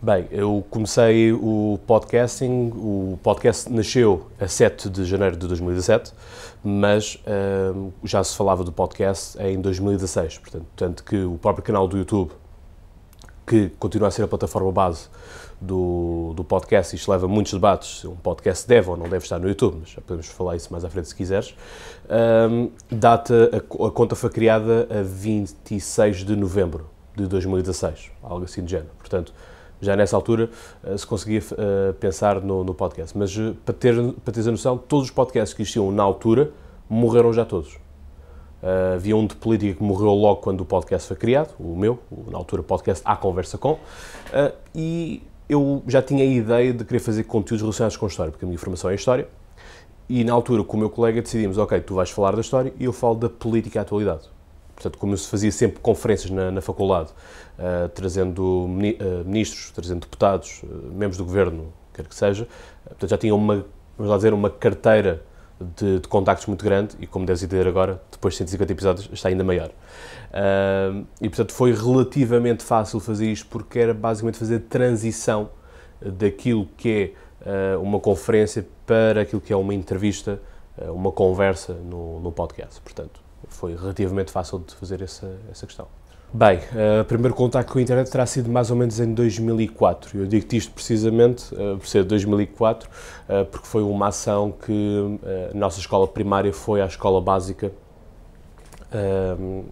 Bem, eu comecei o podcasting, o podcast nasceu a 7 de janeiro de 2017, mas ah, já se falava do podcast em 2016, portanto, tanto que o próprio canal do YouTube, que continua a ser a plataforma base do, do podcast, isto leva a muitos debates, se um podcast deve ou não deve estar no YouTube, mas já podemos falar isso mais à frente se quiseres, ah, data, a, a conta foi criada a 26 de novembro de 2016, algo assim de género, portanto já nessa altura eh, se conseguia eh, pensar no, no podcast. Mas eh, para, ter, para teres a noção, todos os podcasts que existiam na altura morreram já todos. Uh, havia um de política que morreu logo quando o podcast foi criado, o meu, na altura podcast A Conversa Com, uh, e eu já tinha a ideia de querer fazer conteúdos relacionados com história, porque a minha formação é história, e na altura com o meu colega decidimos, ok, tu vais falar da história e eu falo da política à atualidade portanto, como se fazia sempre conferências na, na faculdade, uh, trazendo eh, ministros, trazendo deputados, eh, membros do governo, quer que seja, portanto, já tinha uma, vamos lá dizer, uma carteira de, de contactos muito grande e, como deves entender agora, depois de 150 episódios, está ainda maior. Uh, e, portanto, foi relativamente fácil fazer isto porque era basicamente fazer transição daquilo que é uh, uma conferência para aquilo que é uma entrevista, uh, uma conversa no, no podcast. Portanto, foi relativamente fácil de fazer essa, essa questão. Bem, eh, o uh, primeiro contacto com a internet terá sido mais ou menos em 2004. Eu digo-te isto precisamente uh, por ser 2004, uh, eh, porque foi uma ação que a nossa escola primária foi à escola básica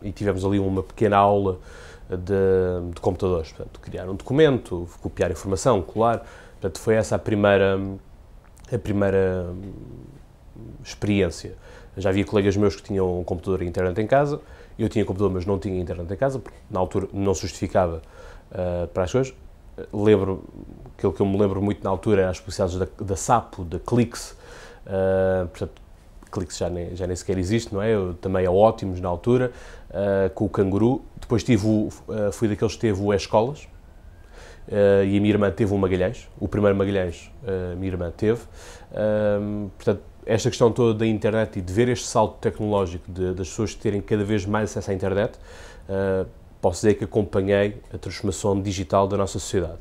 e tivemos ali uma pequena aula de, de, computadores. Portanto, criar um documento, copiar informação, colar. Portanto, foi essa a primeira, a primeira hum, experiência. Já havia colegas meus que tinham um computador e internet em casa, eu tinha computador, mas não tinha internet em casa, porque na altura não se justificava uh, para as coisas. Lembro, aquilo que eu me lembro muito na altura eram as publicidades da, da Sapo, da Clix, uh, ah, portanto, Clix já nem, já nem sequer existe, não é? Eu, também é Ótimos na altura, uh, com o Canguru. Depois tive o, fui daqueles que teve o Escolas, Uh, e a minha irmã teve um Magalhães, o primeiro Magalhães uh, a minha irmã teve. Uh, portanto, esta questão toda da internet e de ver este salto tecnológico de, das pessoas terem cada vez mais acesso à internet, uh, posso dizer que acompanhei a transformação digital da nossa sociedade.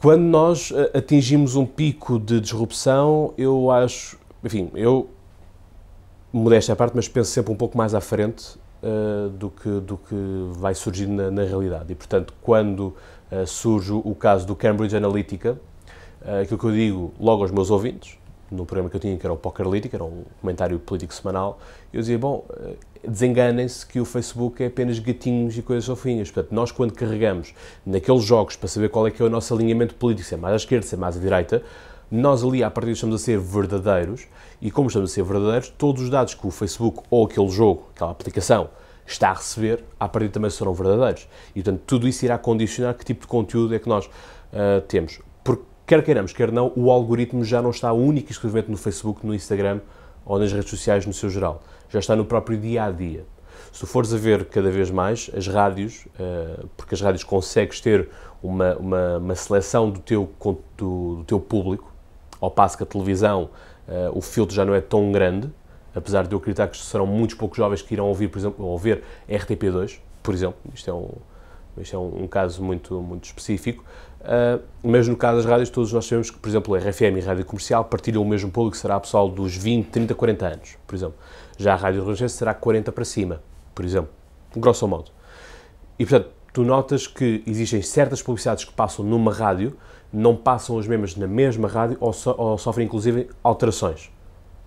Quando nós eh, atingimos um pico de disrupção, eu acho, enfim, eu modesta esta parte, mas penso sempre um pouco mais à frente uh, do, que, do que vai surgir na, na realidade. E, portanto, quando uh, surge o caso do Cambridge Analytica, uh, aquilo que eu digo logo aos meus ouvintes, no programa que eu tinha, que era o Poker era um comentário político semanal, eu dizia, bom, eh, desenganem-se que o Facebook é apenas gatinhos e coisas fofinhas. Portanto, nós quando carregamos naqueles jogos para saber qual é que é o nosso alinhamento político, se é mais à esquerda, se é mais à direita, nós ali à partida estamos a ser verdadeiros e como estamos a ser verdadeiros, todos os dados que o Facebook ou aquele jogo, aquela aplicação, está a receber, à partida também serão verdadeiros. E, portanto, tudo isso irá condicionar que tipo de conteúdo é que nós uh, temos. Quer queiramos, quer não, o algoritmo já não está único e exclusivamente no Facebook, no Instagram ou nas redes sociais no seu geral. Já está no próprio dia a dia. Se fores a ver cada vez mais as rádios, eh, porque as rádios consegues ter uma, uma, uma seleção do teu, do, do teu público, ao passo que a televisão, eh, o filtro já não é tão grande, apesar de eu acreditar que serão muitos poucos jovens que irão ouvir, por exemplo, ouvir RTP2, por exemplo, isto é um, isto é um, um caso muito, muito específico, Uh, mas no caso das rádios, todos nós sabemos que, por exemplo, a RFM e a Rádio Comercial partilham o mesmo público, que será pessoal dos 20, 30, 40 anos, por exemplo. Já a Rádio Renascença será 40 para cima, por exemplo, grosso modo. E, portanto, tu notas que existem certas publicidades que passam numa rádio, não passam as mesmas na mesma rádio ou, so, ou sofrem, inclusive, alterações.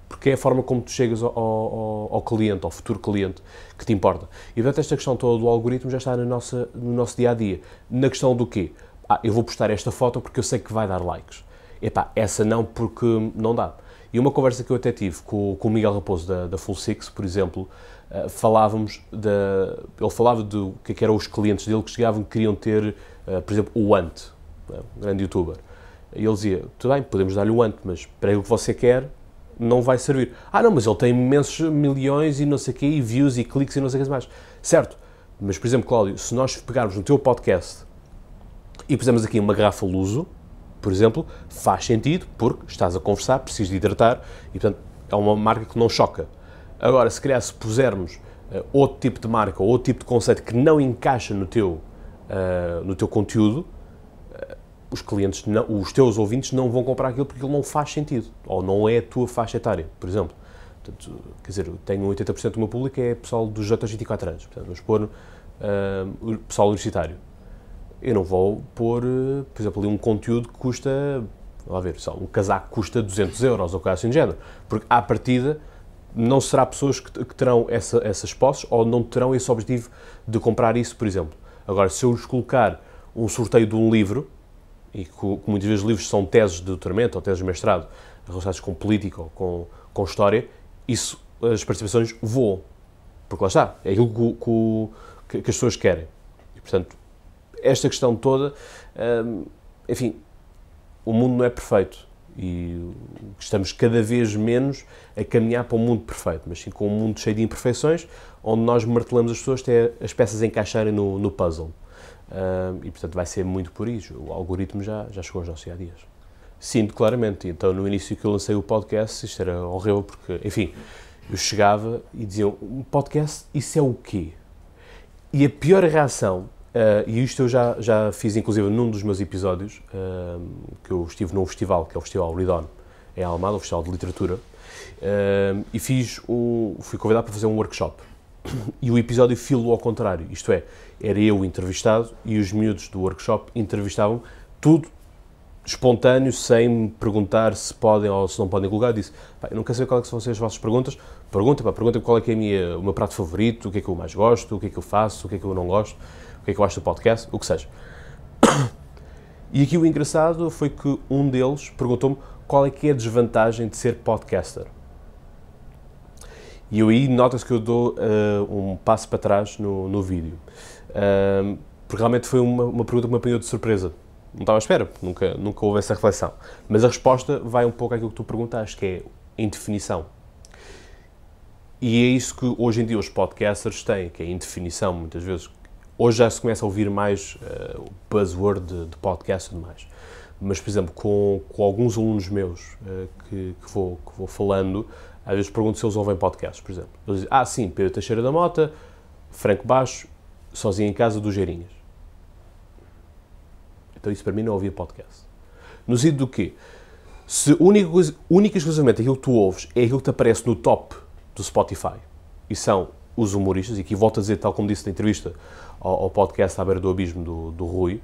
Porque é a forma como tu chegas ao, ao, ao, cliente, ao futuro cliente, que te importa. E, portanto, esta questão toda do algoritmo já está no nosso, no nosso dia a -dia. Na questão do quê? ah, eu vou postar esta foto porque eu sei que vai dar likes. Epá, essa não porque não dá. E uma conversa que eu até tive com, com o Miguel Raposo da, da Full Six, por exemplo, uh, falávamos da. Ele falava do que, é que eram os clientes dele que chegavam que queriam ter, uh, por exemplo, o Ant, eh, um grande youtuber. E ele dizia: tudo bem, podemos dar-lhe o Ant, mas para o que você quer, não vai servir. Ah, não, mas ele tem imensos milhões e não sei o quê, e views e cliques e não sei o que mais. Certo, mas por exemplo, Cláudio, se nós pegarmos no teu podcast e pusemos aqui uma garrafa luso, por exemplo, faz sentido porque estás a conversar, precisas de hidratar e, portanto, é uma marca que não choca. Agora, se calhar, se pusermos uh, outro tipo de marca ou outro tipo de conceito que não encaixa no teu, uh, no teu conteúdo, uh, os clientes, não, os teus ouvintes não vão comprar aquilo porque aquilo não faz sentido ou não é a tua faixa etária, por exemplo. Portanto, quer dizer, tenho 80% do meu público é pessoal dos 8 24 anos, portanto, vamos pôr pessoal universitário eu não vou pôr, eh, por exemplo, ali um conteúdo que custa, lá ver, só, um casaco custa 200 euros ou coisa assim do género, porque à partida não será pessoas que, que terão essa, essas posses ou não terão esse objetivo de comprar isso, por exemplo. Agora, se eu lhes colocar um sorteio de um livro, e que, que muitas vezes livros são teses de doutoramento ou teses de mestrado relacionados com política ou com, com história, isso, as participações voam. Porque lá está, é aquilo que, que, que as pessoas querem. E, portanto, esta questão toda, hum, enfim, o mundo não é perfeito e estamos cada vez menos a caminhar para um mundo perfeito, mas sim com um mundo cheio de imperfeições, onde nós martelamos as pessoas até as peças encaixarem no, no puzzle. Hum, e portanto vai ser muito por isso. O algoritmo já, já chegou aos nossos dia dias. Sinto claramente. Então no início que eu lancei o podcast, isto era horrível porque, enfim, eu chegava e diziam: um podcast, isso é o quê? E a pior reação Uh, e isto eu já, já fiz, inclusive, num dos meus episódios, uh, que eu estive num festival, que é o Festival Lidon, em Almada, o Festival de Literatura, uh, e fiz um, fui convidado para fazer um workshop. E o episódio filo ao contrário, isto é, era eu entrevistado e os miúdos do workshop entrevistavam tudo espontâneo, sem me perguntar se podem ou se não podem colocar. Disse, eu não quero saber quais é que são as vossas perguntas, pergunta, me pergunta qual é que é minha, o meu prato favorito, o que é que eu mais gosto, o que é que eu faço, o que é que eu não gosto o que é que eu acho do podcast, o que seja. E aqui o engraçado foi que um deles perguntou-me qual é que é a desvantagem de ser podcaster. E eu aí nota-se que eu dou uh, um passo para trás no, no vídeo. Uh, porque realmente foi uma, uma pergunta que me apanhou de surpresa. Não estava à espera, nunca, nunca houve essa reflexão. Mas a resposta vai um pouco àquilo que tu perguntaste, que é indefinição. E é isso que hoje em dia os podcasters têm, que é indefinição, muitas vezes Hoje já se começa a ouvir mais uh, buzzword de, de podcast e demais. Mas, por exemplo, com, com alguns alunos meus uh, que, que, vou, que vou falando, às vezes pergunto se eles ouvem podcasts, por exemplo. Eles dizem, ah, sim, Pedro Teixeira da Mota, Franco Baixo, Sozinho em Casa, dos Geirinhas. Então isso para mim não ouvir podcast. No sentido do quê? Se única e exclusivamente aquilo que tu ouves é aquilo que te aparece no top do Spotify, e são os humoristas, e aqui volto a dizer, tal como disse na entrevista ao, ao podcast à beira do abismo do, do Rui.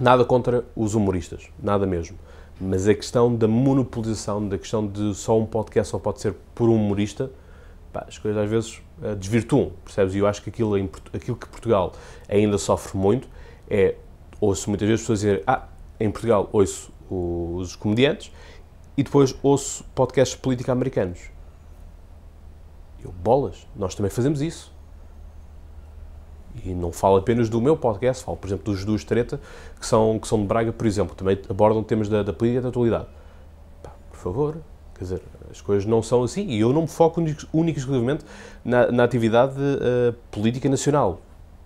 Nada contra os humoristas, nada mesmo. Mas a questão da monopolização, da questão de só um podcast só pode ser por um humorista, pá, as coisas às vezes uh, desvirtuam, percebes? E eu acho que aquilo, em, aquilo que Portugal ainda sofre muito é, ouço muitas vezes pessoas dizerem, ah, em Portugal ouço os comediantes e depois ouço podcasts política americanos. Eu, bolas, nós também fazemos isso e não falo apenas do meu podcast, falo, por exemplo, dos dos Treta, que são, que são de Braga, por exemplo, também abordam temas da, da política e da atualidade. Pá, por favor, quer dizer, as coisas não são assim e eu não me foco única e exclusivamente na, na atividade uh, política nacional.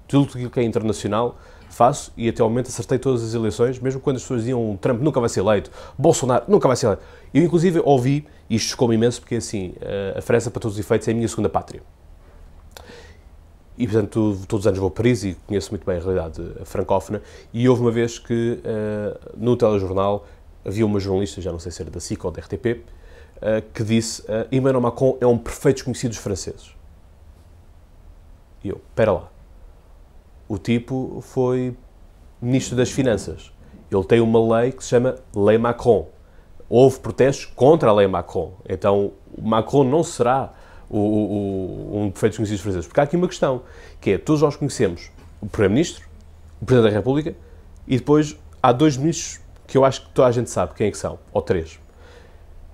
Tudo aquilo que é internacional faço e até ao momento acertei todas as eleições, mesmo quando as pessoas diziam Trump nunca vai ser eleito, Bolsonaro nunca vai ser eleito. Eu, inclusive, ouvi, e isto chocou-me imenso, porque é assim, uh, a França, para todos os efeitos, é a minha segunda pátria e, portanto, todos os anos vou a Paris e conheço muito bem a realidade francófona. E houve uma vez que, uh, no telejornal, havia uma jornalista, já não sei se era da SIC ou da RTP, uh, eh, que disse: uh, Emmanuel Macron é um perfeito desconhecido dos franceses. E eu, espera lá. O tipo foi ministro das Finanças. Ele tem uma lei que se chama Lei Macron. Houve protestos contra a Lei Macron. Então, Macron não será o, o, um prefeito desconhecido francês. Porque há aqui uma questão, que é, todos nós conhecemos o Primeiro-Ministro, o Presidente da República, e depois há dois ministros que eu acho que toda a gente sabe quem é que são, ou três.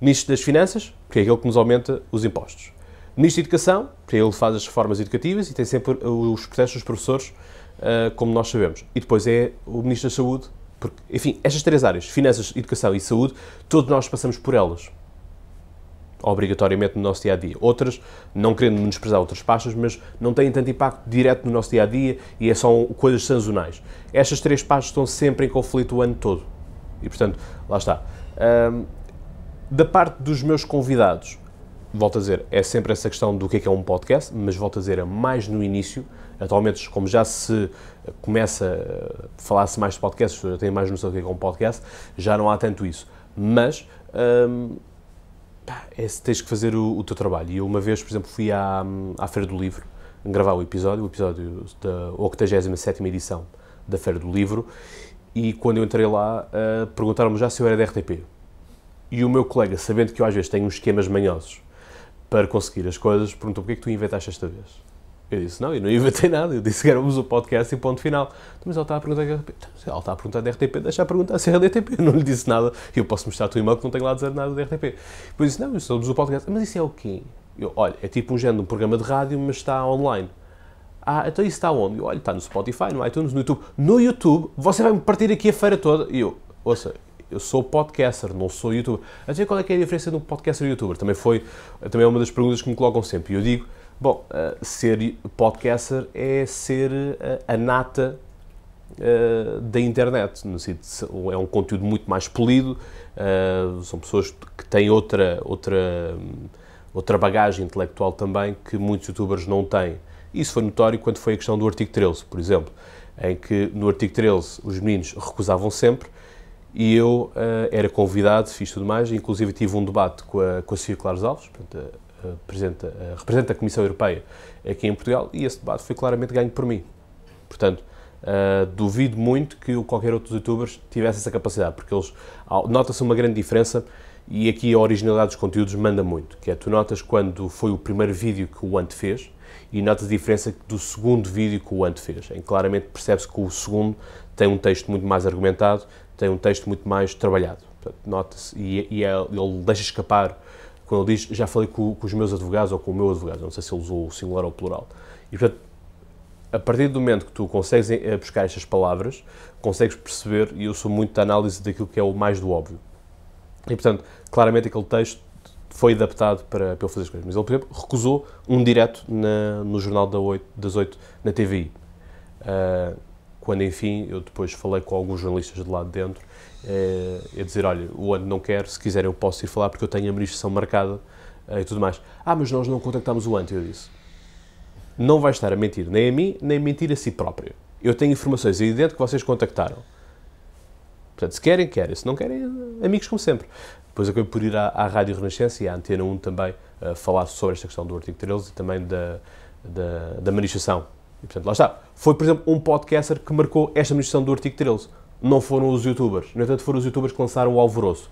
Ministro das Finanças, que é aquele que nos aumenta os impostos. Ministro da Educação, que é ele faz as reformas educativas e tem sempre os processos dos professores, eh, como nós sabemos. E depois é o Ministro da Saúde, porque, enfim, estas três áreas, Finanças, Educação e Saúde, todos nós passamos por elas obrigatoriamente no nosso dia a dia. Outras, não querendo menosprezar outras pastas, mas não têm tanto impacto direto no nosso dia a dia e é são coisas sazonais. Estas três pastas estão sempre em conflito o ano todo. E portanto, lá está. Um, da parte dos meus convidados, volto a dizer, é sempre essa questão do que é, que é um podcast, mas volto a dizer, é mais no início. Atualmente, como já se começa a falar-se mais de podcasts, eu tenho mais noção do que é, que é um podcast, já não há tanto isso. Mas. Um, pá, é, tens que fazer o, o, teu trabalho. E eu uma vez, por exemplo, fui à, à Feira do Livro gravar o episódio, o episódio da 87 edição da Feira do Livro, e quando eu entrei lá, uh, perguntaram-me já se eu era da RTP. E o meu colega, sabendo que eu às vezes tenho uns esquemas manhosos para conseguir as coisas, perguntou, porquê é que tu inventaste esta vez? Eu disse, não, eu não ia nada. Eu disse que éramos o podcast e ponto final. Então, mas ela então, está a perguntar da RTP. Ela está a perguntar de RTP, deixa a perguntar se é RTP. Eu não lhe disse nada. Eu posso mostrar o teu e-mail que não tenho lá a dizer nada de RTP. Depois disse, não, somos o podcast. Mas isso é o quê? Eu, olha, é tipo um género de um programa de rádio, mas está online. Ah, então isso está onde? Eu, olha, está no Spotify, no iTunes, no YouTube. No YouTube, você vai-me partir aqui a feira toda. E eu, ouça, eu sou podcaster, não sou youtuber. A dizer qual é, que é a diferença de um podcaster e youtuber? Também foi, também é uma das perguntas que me colocam sempre. E eu digo Bom, eh, ser podcaster é ser eh, a nata eh, da internet, no sentido, é um conteúdo muito mais polido, são pessoas que têm outra, outra, outra bagagem intelectual também que muitos youtubers não têm. Isso foi notório quando foi a questão do artigo 13, por exemplo, em que no artigo 13 os meninos recusavam sempre e eu uh, era convidado, fiz tudo mais, inclusive tive um debate com a, com a Sofia Claros Alves, portanto, representa, eh, eh, representa a Comissão Europeia aqui em Portugal e esse debate foi claramente ganho por mim. Portanto, Uh, duvido muito que qualquer outro dos youtubers tivesse essa capacidade, porque eles ah, nota-se uma grande diferença e aqui a originalidade dos conteúdos manda muito, que é tu notas quando foi o primeiro vídeo que o Ant fez e notas a diferença do segundo vídeo que o Ant fez, em claramente percebe-se que o segundo tem um texto muito mais argumentado, tem um texto muito mais trabalhado, nota-se e, e é, ele deixa escapar quando ele diz já falei com, com, os meus advogados ou com o meu advogado, não sei se ele usou o singular ou o plural. E portanto, a partir do momento que tu consegues eh, buscar estas palavras, consegues perceber, e eu sou muito da análise daquilo que é o mais do óbvio. E portanto, claramente aquele texto foi adaptado para, para ele fazer as coisas. Mas ele, por exemplo, recusou um direto na, no jornal da 8, das 8 na TVI. Uh, ah, quando, enfim, eu depois falei com alguns jornalistas de lá de dentro é, é dizer, olha, o ano não quer, se quiserem eu posso ir falar porque eu tenho a manifestação marcada eh, e tudo mais. Ah, mas nós não contactámos o Ante, eu disse. Não vai estar a mentir nem a mim, nem a mentir a si próprio. Eu tenho informações aí dentro que vocês contactaram. Portanto, se querem, querem. Se não querem, amigos como sempre. Depois acabei por ir à, à Rádio Renascença e à Antena 1 também uh, falar sobre esta questão do artigo 13 e também da, da, da manifestação. E, portanto, lá está. Foi, por exemplo, um podcaster que marcou esta manifestação do artigo 13 não foram os youtubers. No entanto, foram os youtubers que lançaram o alvoroço.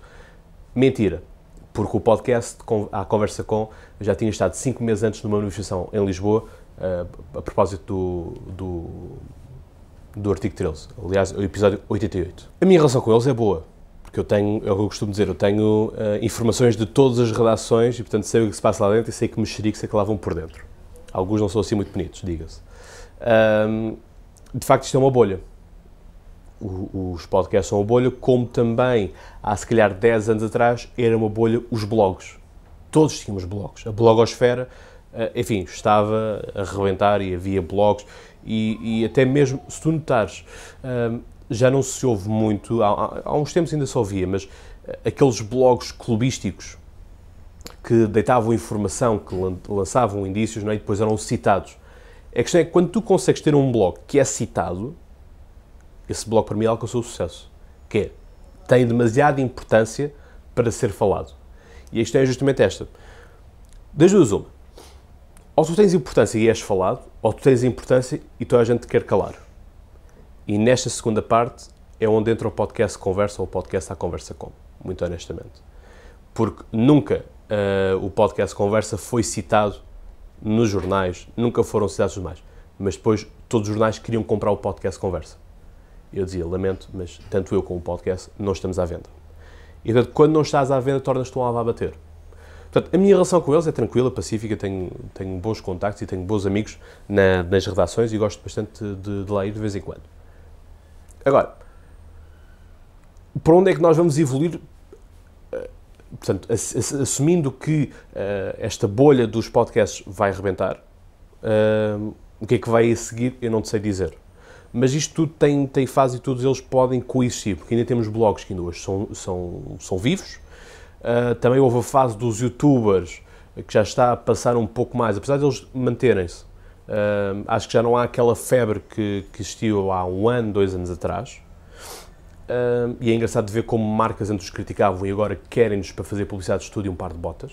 Mentira. Porque o podcast, a conversa com, já tinha estado cinco meses antes numa manifestação em Lisboa, eh, a propósito do, do, do artigo 13. Aliás, o episódio 88. A minha relação com eles é boa porque eu tenho, é o que eu costumo dizer, eu tenho uh, informações de todas as redações e, portanto, sei o que se passa lá dentro e sei que mexeriques sei que lá vão por dentro. Alguns não são assim muito bonitos, diga-se. Um, de facto, isto é uma bolha os podcasts são uma bolha, como também há se calhar 10 anos atrás era uma bolha os blogs. Todos tínhamos blogs. A blogosfera, eh, enfim, estava a rebentar e havia blogs. E, e até mesmo, se tu notares, ehm, já não se ouve muito, há, há uns tempos ainda se ouvia, mas eh, aqueles blogs clubísticos que deitavam informação, que lançavam indícios não é? e depois eram citados. A questão é que quando tu consegues ter um blog que é citado, esse bloco para mim é alcançou o sucesso, que é, tem demasiada importância para ser falado. E a questão é justamente esta. Das duas, uma. Ou tu tens importância e és falado, ou tu tens importância e toda a gente te quer calar. E nesta segunda parte é onde entra o podcast Conversa ou o podcast à Conversa Com, muito honestamente. Porque nunca uh, o podcast Conversa foi citado nos jornais, nunca foram citados os mais. Mas depois todos os jornais queriam comprar o podcast Conversa. Eu dizia, lamento, mas tanto eu como o podcast não estamos à venda. E portanto, quando não estás à venda, tornas-te um alvo a bater. Portanto, a minha relação com eles é tranquila, pacífica, tenho, tenho bons contactos e tenho bons amigos na, nas redações e gosto bastante de, de lá ir de vez em quando. Agora, para onde é que nós vamos evoluir? Eh, portanto, assumindo que uh, esta bolha dos podcasts vai arrebentar, uh, eh, o que é que vai a seguir, eu não te sei dizer. Mas isto tudo tem, tem fase e todos eles podem coexistir, porque ainda temos blogs que ainda hoje são, são, são vivos. Uh, também houve a fase dos youtubers que já está a passar um pouco mais, apesar de eles manterem-se. Uh, acho que já não há aquela febre que, que existiu há um ano, dois anos atrás. Uh, e é engraçado de ver como marcas antes criticavam e agora querem-nos para fazer publicidade de estúdio um par de botas.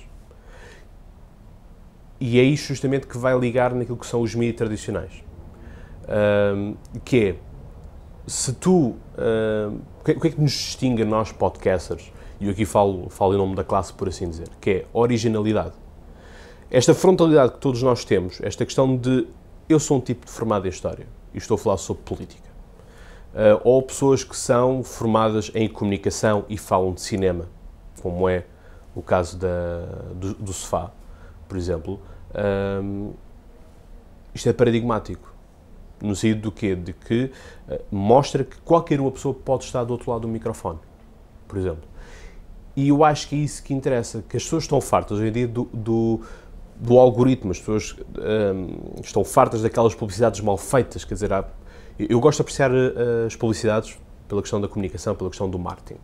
E é isso justamente que vai ligar naquilo que são os mídias tradicionais um, que é, se tu, um, é, o, que é, que nos distingue a nós podcasters, e eu aqui falo, falo em nome da classe, por assim dizer, que é originalidade. Esta frontalidade que todos nós temos, esta questão de eu sou um tipo de formado em História, e estou a falar sobre política, uh, ou pessoas que são formadas em comunicação e falam de cinema, como é o caso da, do, do Sofá, por exemplo, isto é paradigmático. No sentido do quê? De que eh, mostra que qualquer uma pessoa pode estar do outro lado do microfone, por exemplo. E eu acho que é isso que interessa, que as pessoas estão fartas hoje em dia do, do, do algoritmo, as pessoas um, ehm, estão fartas daquelas publicidades mal feitas, quer dizer, há, eu gosto de apreciar eh, as publicidades pela questão da comunicação, pela questão do marketing.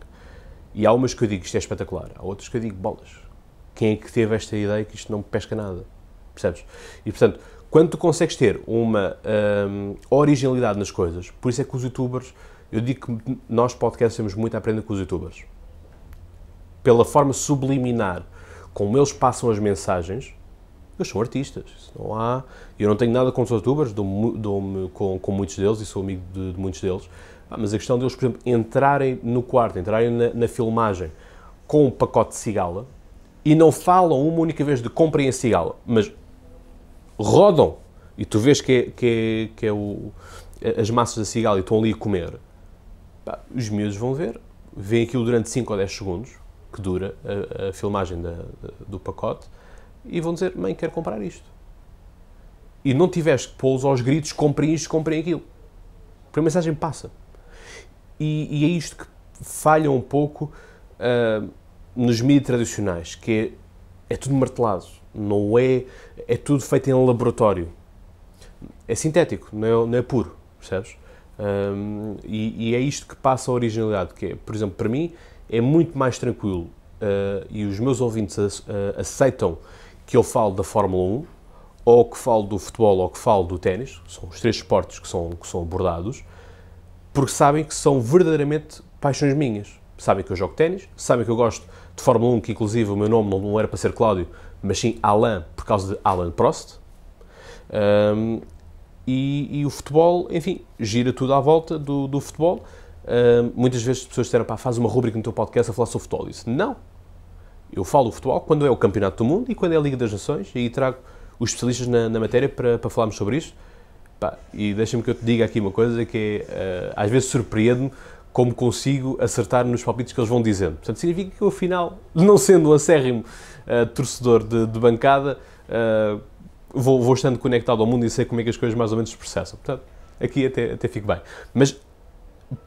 E há umas que eu digo isto é espetacular, há outras que eu digo bolas. Quem é que teve esta ideia que isto não pesca nada? Percebes? E portanto, quando tu consegues ter uma um, originalidade nas coisas, por isso é que os youtubers, eu digo que nós podcasts temos muito a aprender com os youtubers. Pela forma subliminar como eles passam as mensagens, eles são artistas. Não há, eu não tenho nada contra os youtubers, dou-me dou com, com, muitos deles e sou amigo de, de muitos deles, ah, mas a questão deles, por exemplo, entrarem no quarto, entrarem na, na filmagem com um pacote de cigala e não falam uma única vez de comprem a cigala, mas rodam e tu vês que é, que é, que é o, as massas da cigala e estão ali a comer, pá, os miúdos vão ver, veem aquilo durante 5 ou 10 segundos, que dura a, a filmagem da, do pacote, e vão dizer: Mãe, quero comprar isto. E não tiveres que pô-los aos gritos: comprem isto, comprem aquilo. Porque a mensagem passa. E, e é isto que falha um pouco uh, nos mídias tradicionais, que é, é tudo martelado não é. É tudo feito em laboratório. É sintético, não é, não é puro, percebes? Um, e, e, é isto que passa a originalidade, que é, por exemplo, para mim é muito mais tranquilo uh, e os meus ouvintes eh, aceitam que eu falo da Fórmula 1 ou que falo do futebol ou que falo do ténis, são os três esportes que são, que são abordados, porque sabem que são verdadeiramente paixões minhas. Sabem que eu jogo ténis, sabem que eu gosto de Fórmula 1, que inclusive o meu nome não era para ser Cláudio, mas sim Alain por causa de Alan Prost. Um, e, e, o futebol, enfim, gira tudo à volta do, do futebol. Um, muitas vezes as pessoas disseram, pá, faz uma rubrica no teu podcast a falar sobre futebol. Eu disse, não. Eu falo o futebol quando é o Campeonato do Mundo e quando é a Liga das Nações e trago os especialistas na, na matéria para, para falarmos sobre isto. Pá, e deixa-me que eu te diga aqui uma coisa que é, uh, às vezes surpreendo me como consigo acertar nos palpites que eles vão dizendo. Portanto, significa que eu, afinal, não sendo acérrimo eh, torcedor de, de bancada, uh, vou, vou, estando conectado ao mundo e sei como é que as coisas mais ou menos se processam. Portanto, aqui até, até fico bem. Mas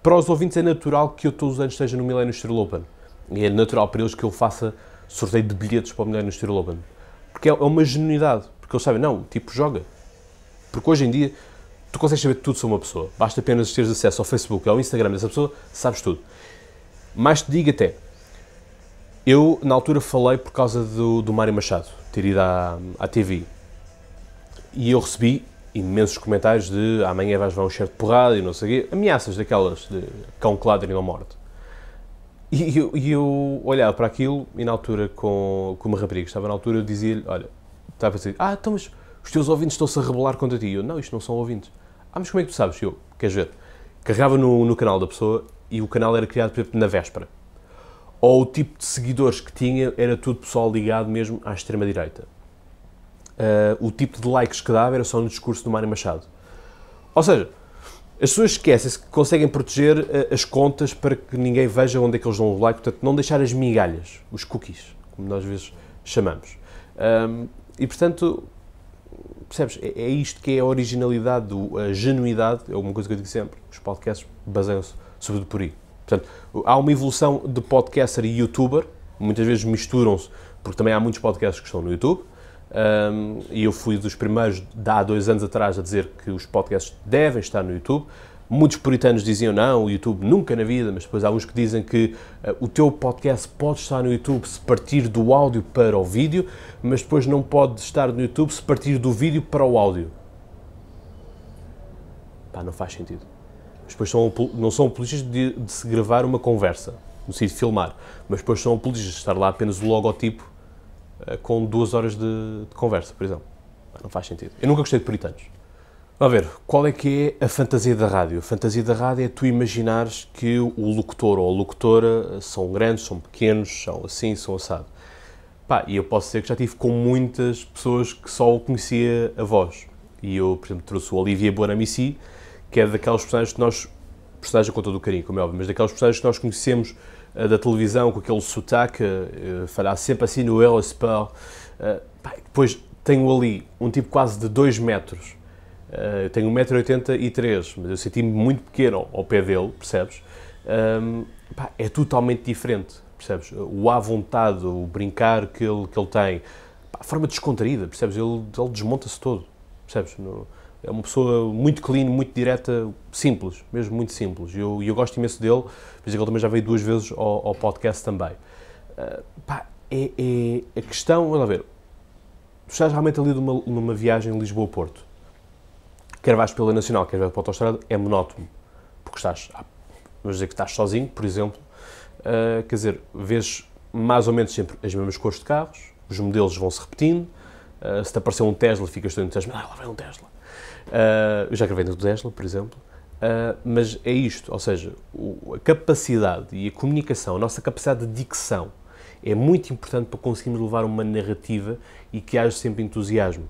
para os ouvintes é natural que eu todos os anos esteja no Millennium Steel Open. E é natural para eles que eu faça sorteio de bilhetes para o Millennium Steel Open. Porque é, é uma genuinidade. Porque eles sabem, não, o tipo joga. Porque hoje em dia tu consegues saber tudo sobre uma pessoa. Basta apenas teres acesso ao Facebook, ao Instagram dessa pessoa, sabes tudo. Mais te digo até, eu, na altura, falei por causa do, do Mário Machado, ter ido à, à TV. E eu recebi imensos comentários de amanhã vais ver um cheiro de porrada e não sei o quê, ameaças daquelas de cão que ladra e não morde. E eu, eu olhava para aquilo e na altura com, com uma meu rapariga, estava na altura, eu dizia-lhe, olha, estava a dizer, ah, então mas os teus ouvintes estão-se a rebelar contra ti. E eu, não, isto não são ouvintes. Ah, mas como é que tu sabes? E eu, queres ver? Carregava no, no canal da pessoa e o canal era criado, por exemplo, na véspera ou o tipo de seguidores que tinha era tudo pessoal ligado mesmo à extrema-direita. Uh, o tipo de likes que dava era só no discurso do Mário Machado. Ou seja, as pessoas esquecem-se que conseguem proteger uh, as contas para que ninguém veja onde é que eles dão o like, portanto, não deixar as migalhas, os cookies, como nós às vezes chamamos. Um, ehm, e portanto, percebes? É, é, isto que é a originalidade, do, a genuidade, é uma coisa que eu digo sempre, os podcasts baseiam-se sobre sobretudo por aí. Portanto, há uma evolução de podcaster e youtuber, muitas vezes misturam-se, porque também há muitos podcasts que estão no YouTube. Um, e eu fui dos primeiros, há dois anos atrás, a dizer que os podcasts devem estar no YouTube. Muitos puritanos diziam não, o YouTube nunca na vida, mas depois há uns que dizem que uh, o teu podcast pode estar no YouTube se partir do áudio para o vídeo, mas depois não pode estar no YouTube se partir do vídeo para o áudio. Pá, não faz sentido mas depois são, não são apologistas de, de, se gravar uma conversa, no sentido de filmar, mas depois são apologistas de estar lá apenas o logotipo eh, com duas horas de, de conversa, por exemplo. Não faz sentido. Eu nunca gostei de puritanos. Vamos ver, qual é que é a fantasia da rádio? A fantasia da rádio é tu imaginares que o locutor ou a locutora eh, são grandes, são pequenos, são assim, são assado. Pá, e eu posso dizer que já tive com muitas pessoas que só conhecia a voz. E eu, por exemplo, trouxe o Olivia Bonamici, que é daquelas personagens que nós, personagem com todo o carinho, como é óbvio, mas daquelas personagens que nós conhecemos uh, da televisão, com aquele sotaque, uh, sempre assim no Eurosport. Uh, pá, depois tenho ali um tipo quase de 2 metros, uh, eu tenho 1,83m, mas eu senti-me muito pequeno ao, pé dele, percebes? Um, pá, é totalmente diferente, percebes? O à vontade, o brincar que ele, que ele tem, pá, a forma descontraída, percebes? Ele, ele desmonta-se todo, percebes? No, é uma pessoa muito clean, muito direta, simples, mesmo muito simples. E eu, eu, gosto imenso dele, mas é ele também já veio duas vezes ao, ao podcast também. Uh, pá, é, é, a questão, vamos lá ver, tu estás realmente ali numa, numa viagem Lisboa-Porto, quer vais pela Nacional, quer vais pela autostrada, é monótono, porque estás, vamos dizer que estás sozinho, por exemplo, uh, quer dizer, vês mais ou menos sempre as mesmas cores de carros, os modelos vão se repetindo, uh, se te aparecer um Tesla, ficas todo entusiasmado, ah, lá vem um Tesla Uh, eu já gravei no Tesla, por exemplo. Uh, mas é isto, ou seja, o, a capacidade e a comunicação, a nossa capacidade de dicção é muito importante para conseguirmos levar uma narrativa e que haja sempre entusiasmo.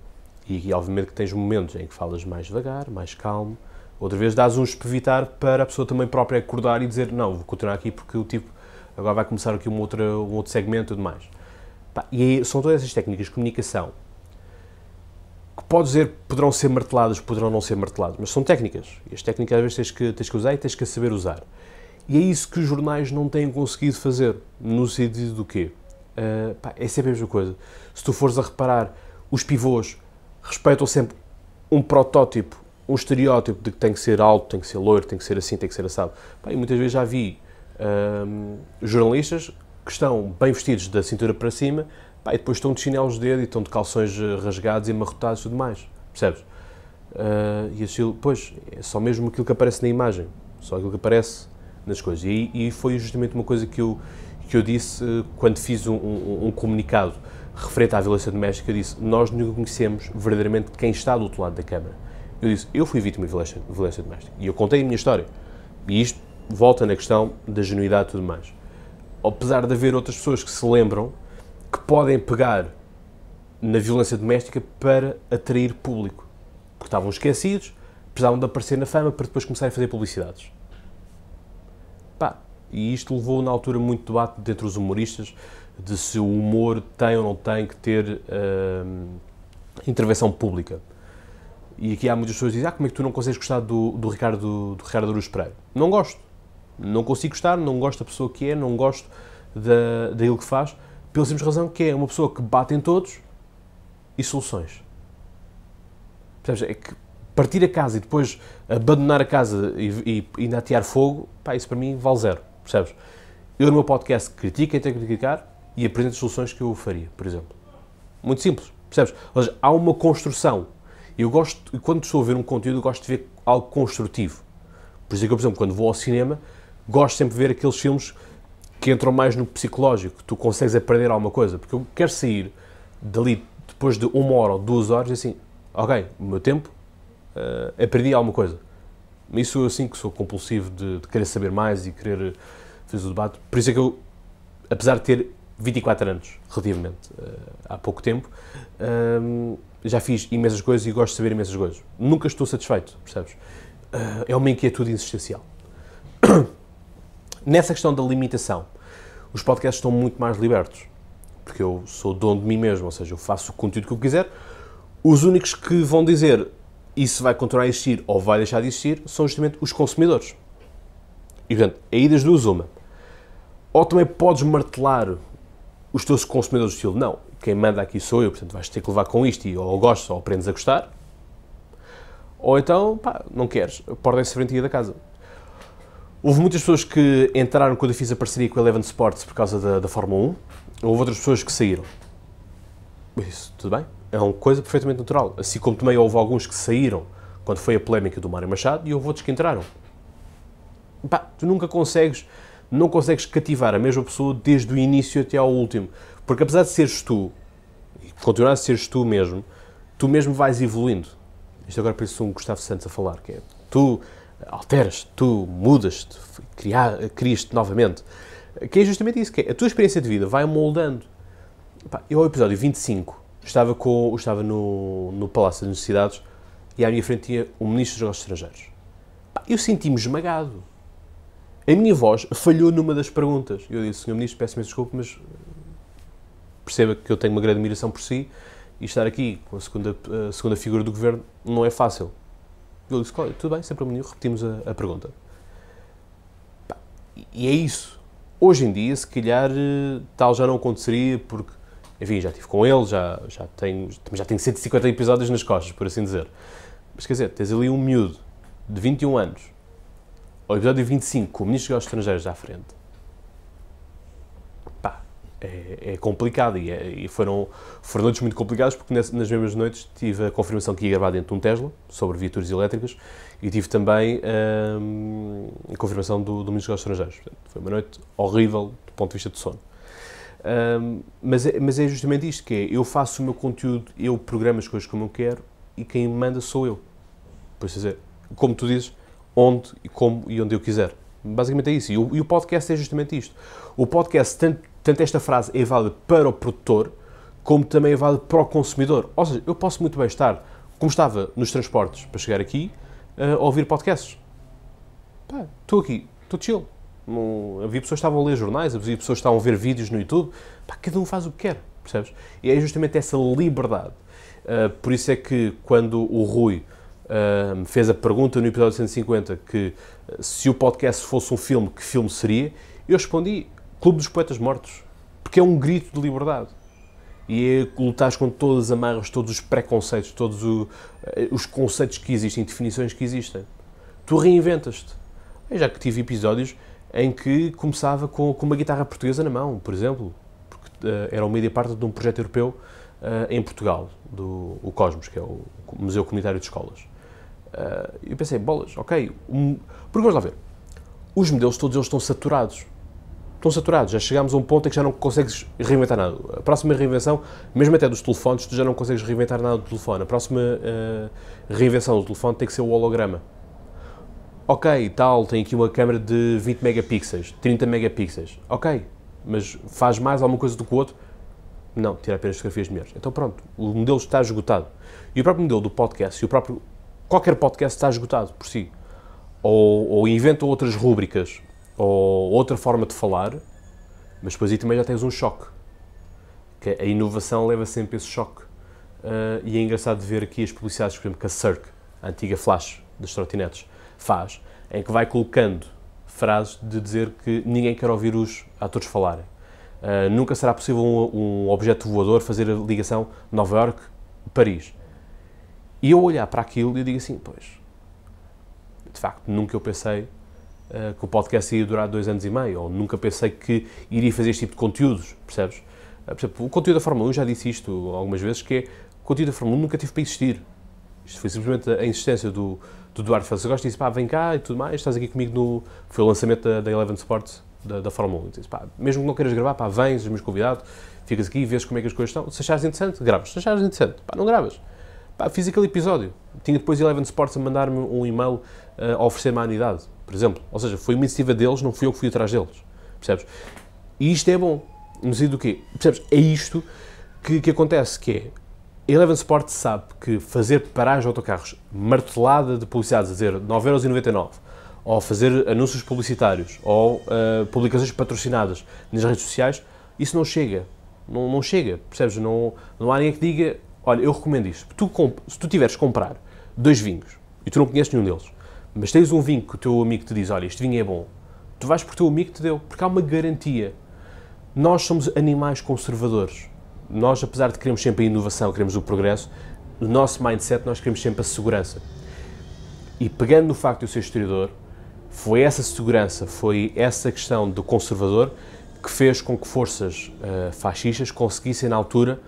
E, e obviamente que tens momentos em que falas mais devagar, mais calmo, outra vez dás um espevitar para a pessoa também própria acordar e dizer não, vou continuar aqui porque o tipo agora vai começar aqui um outro, um outro segmento e demais E é, são todas essas técnicas de comunicação que pode dizer poderão ser marteladas, poderão não ser marteladas, mas são técnicas. E as técnicas às vezes tens que, tens que usar e tens que saber usar. E é isso que os jornais não têm conseguido fazer, no sentido do quê? Uh, pá, é sempre a mesma coisa. Se tu fores a reparar, os pivôs respeitam sempre um protótipo, um estereótipo de que tem que ser alto, tem que ser loiro, tem que ser assim, tem que ser assado. Pá, e muitas vezes já vi uh, jornalistas que estão bem vestidos da cintura para cima, Pá, e depois estão de chinelos de dedo e estão de calções eh, rasgados e amarrotados e tudo mais. Percebes? Uh, e assim pois, é só mesmo aquilo que aparece na imagem. Só aquilo que aparece nas coisas. E, e foi justamente uma coisa que eu, que eu disse eh, quando fiz um, um, um comunicado referente à violência doméstica. Eu disse: Nós não conhecemos verdadeiramente quem está do outro lado da câmara. Eu disse: Eu fui vítima de violência, violência doméstica. E eu contei a minha história. E isto volta na questão da genuidade e tudo mais. Apesar de haver outras pessoas que se lembram que podem pegar na violência doméstica para atrair público. Porque estavam esquecidos, precisavam de aparecer na fama para depois começarem a fazer publicidades. Pá, e isto levou na altura muito debate dentre os humoristas de se o humor tem ou não tem que ter hum, intervenção pública. E aqui há muitas pessoas que dizem, ah, como é que tu não consegues gostar do, do Ricardo, do Ricardo Aruz Pereira? Não gosto. Não consigo gostar, não gosto da pessoa que é, não gosto da, daquilo que faz, pela simples razão que é uma pessoa que bate em todos e soluções. Percebes? É que partir a casa e depois abandonar a casa e, e, natear fogo, pá, isso para mim vale zero. Percebes? Eu no meu podcast critico e tenho que criticar e apresento soluções que eu faria, por exemplo. Muito simples. Percebes? Ou seja, há uma construção. Eu gosto, quando estou a ver um conteúdo, eu gosto de ver algo construtivo. Por isso é que eu, por exemplo, quando vou ao cinema, gosto sempre de ver aqueles filmes que entram mais no psicológico, tu consegues aprender alguma coisa, porque eu quero sair dali depois de uma hora ou duas horas e assim, ok, o meu tempo, uh, aprendi alguma coisa. Isso eu assim que sou compulsivo de, de, querer saber mais e querer eh, fazer o debate, por isso é que eu, apesar de ter 24 anos, relativamente, uh, há pouco tempo, uh, já fiz imensas coisas e gosto de saber imensas coisas. Nunca estou satisfeito, percebes? é uma inquietude existencial. nessa questão da limitação, os podcasts estão muito mais libertos, porque eu sou dono de mim mesmo, ou seja, eu faço o conteúdo que eu quiser. Os únicos que vão dizer isso vai continuar a existir ou vai deixar de existir são justamente os consumidores. E portanto, aí das duas, uma. Ou também podes martelar os teus consumidores do estilo, não, quem manda aqui sou eu, portanto vais ter que levar com isto e ou gostas ou aprendes a gostar. Ou então, pá, não queres, porta-se frente da casa. Houve muitas pessoas que entraram quando eu fiz a parceria com a Eleven Sports por causa da, da Fórmula 1. Houve outras pessoas que saíram. Isso, tudo bem. É uma coisa perfeitamente natural. Assim como também houve alguns que saíram quando foi a polémica do Mário Machado e houve outros que entraram. Pá, tu nunca consegues, não consegues cativar a mesma pessoa desde o início até ao último. Porque apesar de seres tu, e continuar a seres tu mesmo, tu mesmo vais evoluindo. Isto agora parece um Gustavo Santos a falar, que é, tu alteras, tu mudas-te, crias-te novamente. Que é justamente isso, que é, a tua experiência de vida vai moldando. Eu, ao episódio 25, estava, com, estava no, no Palácio das necessidades e à minha frente tinha o um Ministro dos Negócios Estrangeiros. Eu senti-me esmagado. A minha voz falhou numa das perguntas. Eu disse, Sr. Ministro, peço-me desculpa, mas eh, perceba que eu tenho uma grande admiração por si e estar aqui com a segunda, a eh, segunda figura do governo não é fácil. Eu disse, tudo bem, sempre problema nenhum, repetimos a, a pergunta. E é isso. Hoje em dia, se calhar, eh, tal já não aconteceria, porque, enfim, já estive com ele, já, já, tenho, já tenho 150 episódios nas costas, por assim dizer. Mas quer dizer, tens ali um miúdo de 21 anos, ao episódio 25, com o Ministro dos Estrangeiros à frente, é, é complicado e, é, e, foram, foram noites muito complicadas porque nas, nas, mesmas noites tive a confirmação que ia gravar dentro de um Tesla sobre viaturas elétricas e tive também hum, a confirmação do, do Ministro dos Estrangeiros. Portanto, foi uma noite horrível do ponto de vista do sono. Hum, mas, é, mas é justamente isto que é, eu faço o meu conteúdo, eu programo as coisas como eu quero e quem manda sou eu. pois isso dizer, como tu dizes, onde e como e onde eu quiser. Basicamente é isso. E o, e o podcast é justamente isto. O podcast tanto tanto esta frase é válida para o produtor, como também é válida para o consumidor. Ou seja, eu posso muito bem estar, como estava nos transportes para chegar aqui, a ouvir podcasts. Pá, estou aqui, estou chill. Não, havia pessoas que estavam a ler jornais, havia pessoas que estavam a ver vídeos no YouTube. Pá, cada um faz o que quer, percebes? E é justamente essa liberdade. Uh, por isso é que quando o Rui uh, fez a pergunta no episódio 150 que ah, se o podcast fosse um filme, que filme seria? Eu respondi Clube dos Poetas Mortos, porque é um grito de liberdade. E é contra todas as amarras, todos os preconceitos, todos o, eh, os conceitos que existem, definições que existem. Tu reinventas-te. Eu já que tive episódios em que começava com, com uma guitarra portuguesa na mão, por exemplo, porque uh, era uma media parte de um projeto europeu uh, em Portugal, do o Cosmos, que é o Museu Comunitário de Escolas. Uh, eu pensei, bolas, ok. Um, porque vamos lá ver, os modelos todos eles estão saturados estão saturados. Já chegámos a um ponto em que já não consegues reinventar nada. A próxima reinvenção, mesmo até dos telefones, tu já não consegues reinventar nada do telefone. A próxima uh, reinvenção do telefone tem que ser o holograma. Ok, tal, tem aqui uma câmera de 20 megapixels, 30 megapixels. Ok, mas faz mais alguma coisa do que o outro? Não, tira apenas fotografias de mulheres. Então pronto, o modelo está esgotado. E o próprio modelo do podcast, e o próprio qualquer podcast está esgotado por si. Ou, ou inventa outras rúbricas ou outra forma de falar, mas depois aí também já tens um choque. Que é a inovação leva sempre esse choque. Uh, e é engraçado ver aqui as publicidades, por exemplo, que a Cirque, a antiga Flash das trotinetes, faz, em que vai colocando frases de dizer que ninguém quer ouvir os atores falarem. Uh, nunca será possível um, um objeto voador fazer a ligação Nova York-Paris. E eu olhar para aquilo e digo assim, pois, de facto, nunca eu pensei eh, que o podcast ia durar dois anos e meio, ou nunca pensei que iria fazer este tipo de conteúdos, percebes? Eh, por exemplo, o conteúdo da Fórmula 1, já disse isto algumas vezes, que é, o conteúdo da Fórmula 1 nunca teve para existir. Isto foi simplesmente a insistência do, do Eduardo gosto disse, pá, vem cá e tudo mais, estás aqui comigo no... Foi o lançamento da, da Eleven Sports, da, da Fórmula 1. Disse, pá, mesmo que não queiras gravar, pá, vens, és meu convidado, ficas aqui e vês como é que as coisas estão. Se achares interessante, gravas. Se achares interessante, pá, não gravas. Pá, fiz aquele episódio. Tinha depois Eleven Sports a mandar-me um e-mail eh, a oferecer-me a anuidade por exemplo. Ou seja, foi uma iniciativa deles, não fui eu que fui atrás deles. Percebes? E isto é bom. No sentido do quê? Percebes? É isto que, que acontece, que é Eleven Sports sabe que fazer paragem de autocarros martelada de publicidade, a dizer 9,99€, ou fazer anúncios publicitários, ou uh, publicações patrocinadas nas redes sociais, isso não chega. Não, não chega, percebes? Não, não há ninguém que diga, olha, eu recomendo isto. Tu, se tu tiveres que comprar dois vinhos, e tu não conheces nenhum deles, mas tens um vinho que o teu amigo te diz: Olha, este vinho é bom, tu vais porque o teu amigo te deu, porque há uma garantia. Nós somos animais conservadores. Nós, apesar de queremos sempre a inovação, queremos o progresso, no nosso mindset nós queremos sempre a segurança. E pegando no facto de eu ser historiador, foi essa segurança, foi essa questão do conservador que fez com que forças uh, fascistas conseguissem, na altura,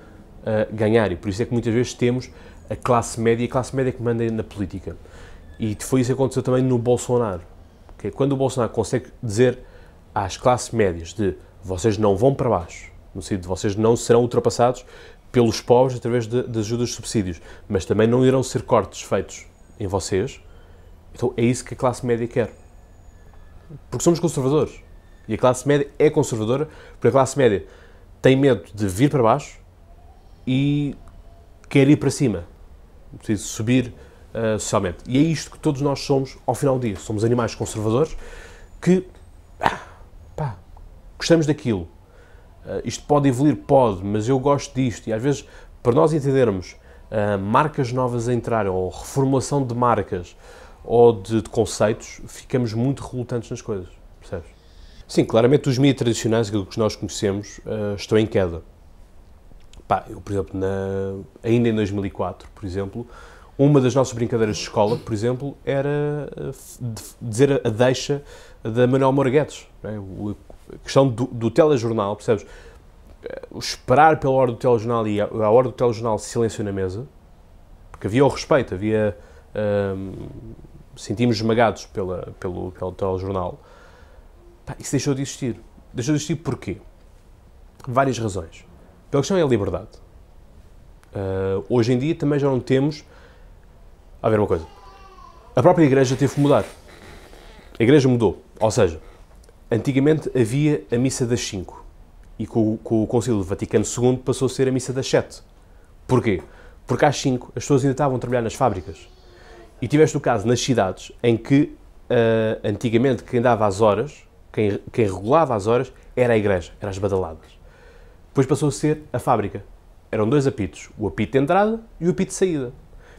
uh, ganhar. E por isso é que muitas vezes temos a classe média e a classe média que manda na política. E foi isso que aconteceu também no Bolsonaro. Que é quando o Bolsonaro consegue dizer às classes médias de vocês não vão para baixo, no sentido de vocês não serão ultrapassados pelos pobres através de, de ajudas de subsídios, mas também não irão ser cortes feitos em vocês, então é isso que a classe média quer. Porque somos conservadores. E a classe média é conservadora porque a classe média tem medo de vir para baixo e quer ir para cima. Subir uh, socialmente. E é isto que todos nós somos ao final do dia. Somos animais conservadores que ah, pá, gostamos daquilo. Uh, isto pode evoluir? Pode, mas eu gosto disto. E às vezes, para nós entendermos uh, marcas novas a entrar, ou reformulação de marcas, ou de, de conceitos, ficamos muito relutantes nas coisas, percebes? Sim, claramente os mídias tradicionais, aquilo que nós conhecemos, uh, estão em queda. Pá, eu, por exemplo, na, ainda em 2004, por exemplo, uma das nossas brincadeiras de escola, por exemplo, era eh, dizer a deixa da Manuel Moura É? A questão do, do telejornal, percebes? Eh, esperar pela hora do telejornal e à a hora do telejornal silêncio na mesa, porque havia o respeito, havia. Hum, sentimos esmagados pela, pelo, pelo telejornal. Pá, isso deixou de existir. Deixou de existir porquê? Várias razões. Pela questão é a liberdade. Uh, hoje em dia também já não temos a ver uma coisa. A própria igreja teve que mudar. A igreja mudou. Ou seja, antigamente havia a missa das 5 e com, com o Concílio Vaticano II passou a ser a missa das 7. Porquê? Porque às 5 as pessoas ainda estavam a trabalhar nas fábricas. E tiveste o caso nas cidades em que uh, antigamente quem dava as horas, quem, quem regulava as horas, era a igreja, eram as badaladas. Depois passou a ser a fábrica. Eram dois apitos, o apito de entrada e o apito de saída.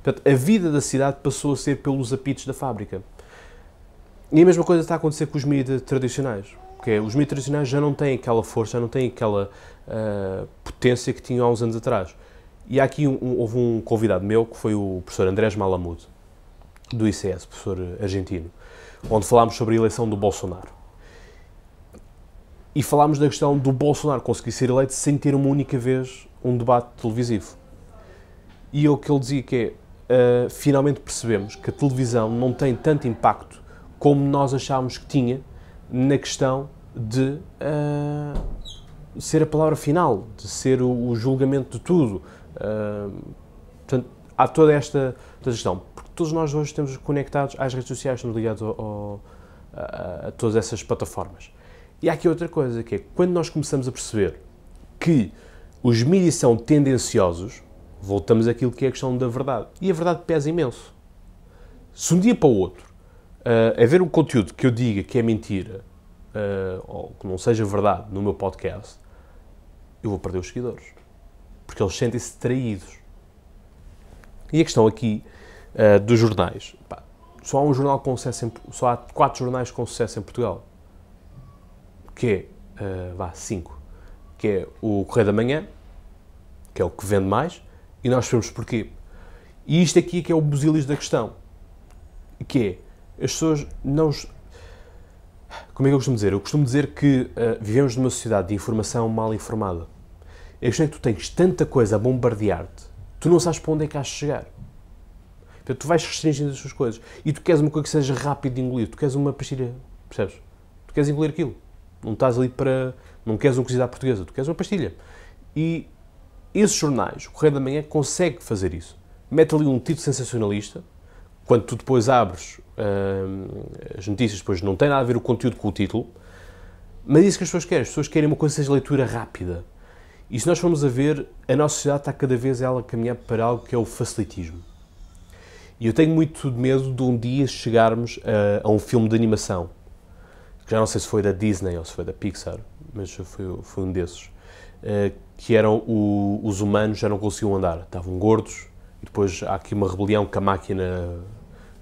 Portanto, a vida da cidade passou a ser pelos apitos da fábrica. E a mesma coisa está a acontecer com os mídias tradicionais. Porque é, os mídias tradicionais já não têm aquela força, já não têm aquela uh, potência que tinham há uns anos atrás. E há aqui um, houve um convidado meu, que foi o professor Andrés Malamudo, do ICS, professor argentino, onde falámos sobre a eleição do Bolsonaro. E falámos da questão do Bolsonaro conseguir ser eleito sem ter uma única vez um debate televisivo. E é o que ele dizia que é, eh, finalmente percebemos que a televisão não tem tanto impacto como nós achávamos que tinha na questão de uh, ser a palavra final, de ser o, o julgamento de tudo. Uh, portanto, há toda esta, questão. Porque todos nós hoje estamos conectados às redes sociais, estamos ligados ao, ao, a, a, todas essas plataformas. E há aqui outra coisa, que é quando nós começamos a perceber que os mídias são tendenciosos, voltamos àquilo que é a questão da verdade. E a verdade pesa imenso. Se um dia para o outro uh, haver um conteúdo que eu diga que é mentira, uh, ou que não seja verdade no meu podcast, eu vou perder os seguidores. Porque eles sentem-se traídos. E a questão aqui uh, dos jornais. Pá, só há um jornal com sucesso em, só há quatro jornais com sucesso em Portugal. Que é, uh, vá, cinco. Que é o Correio da Manhã, que é o que vende mais, e nós sabemos porquê. E isto aqui é que é o busilis da questão. Que é, as pessoas não... Como é que eu costumo dizer? Eu costumo dizer que uh, vivemos numa sociedade de informação mal informada. A questão é que tu tens tanta coisa a bombardear-te, tu não sabes para onde é que has de chegar. Portanto, tu vais restringindo as suas coisas. E tu queres uma coisa que seja rápida de engolir. Tu queres uma pastilha, percebes? Tu queres engolir aquilo. Não estás ali para... Não queres uma cozinha portuguesa. Tu queres uma pastilha. E esses jornais, o Correio da Manhã, consegue fazer isso. Mete ali um título sensacionalista, quando tu depois abres hum, as notícias, depois não tem nada a ver o conteúdo com o título, mas é isso que as pessoas querem. As pessoas querem uma coisa que seja leitura rápida. E se nós formos a ver, a nossa sociedade está cada vez ela a caminhar para algo que é o facilitismo. E eu tenho muito medo de um dia chegarmos a, a um filme de animação, que já não sei se foi da Disney ou se foi da Pixar, mas foi, foi um desses, eh, que eram o, os humanos já não conseguiam andar, estavam gordos, e depois há aqui uma rebelião que a máquina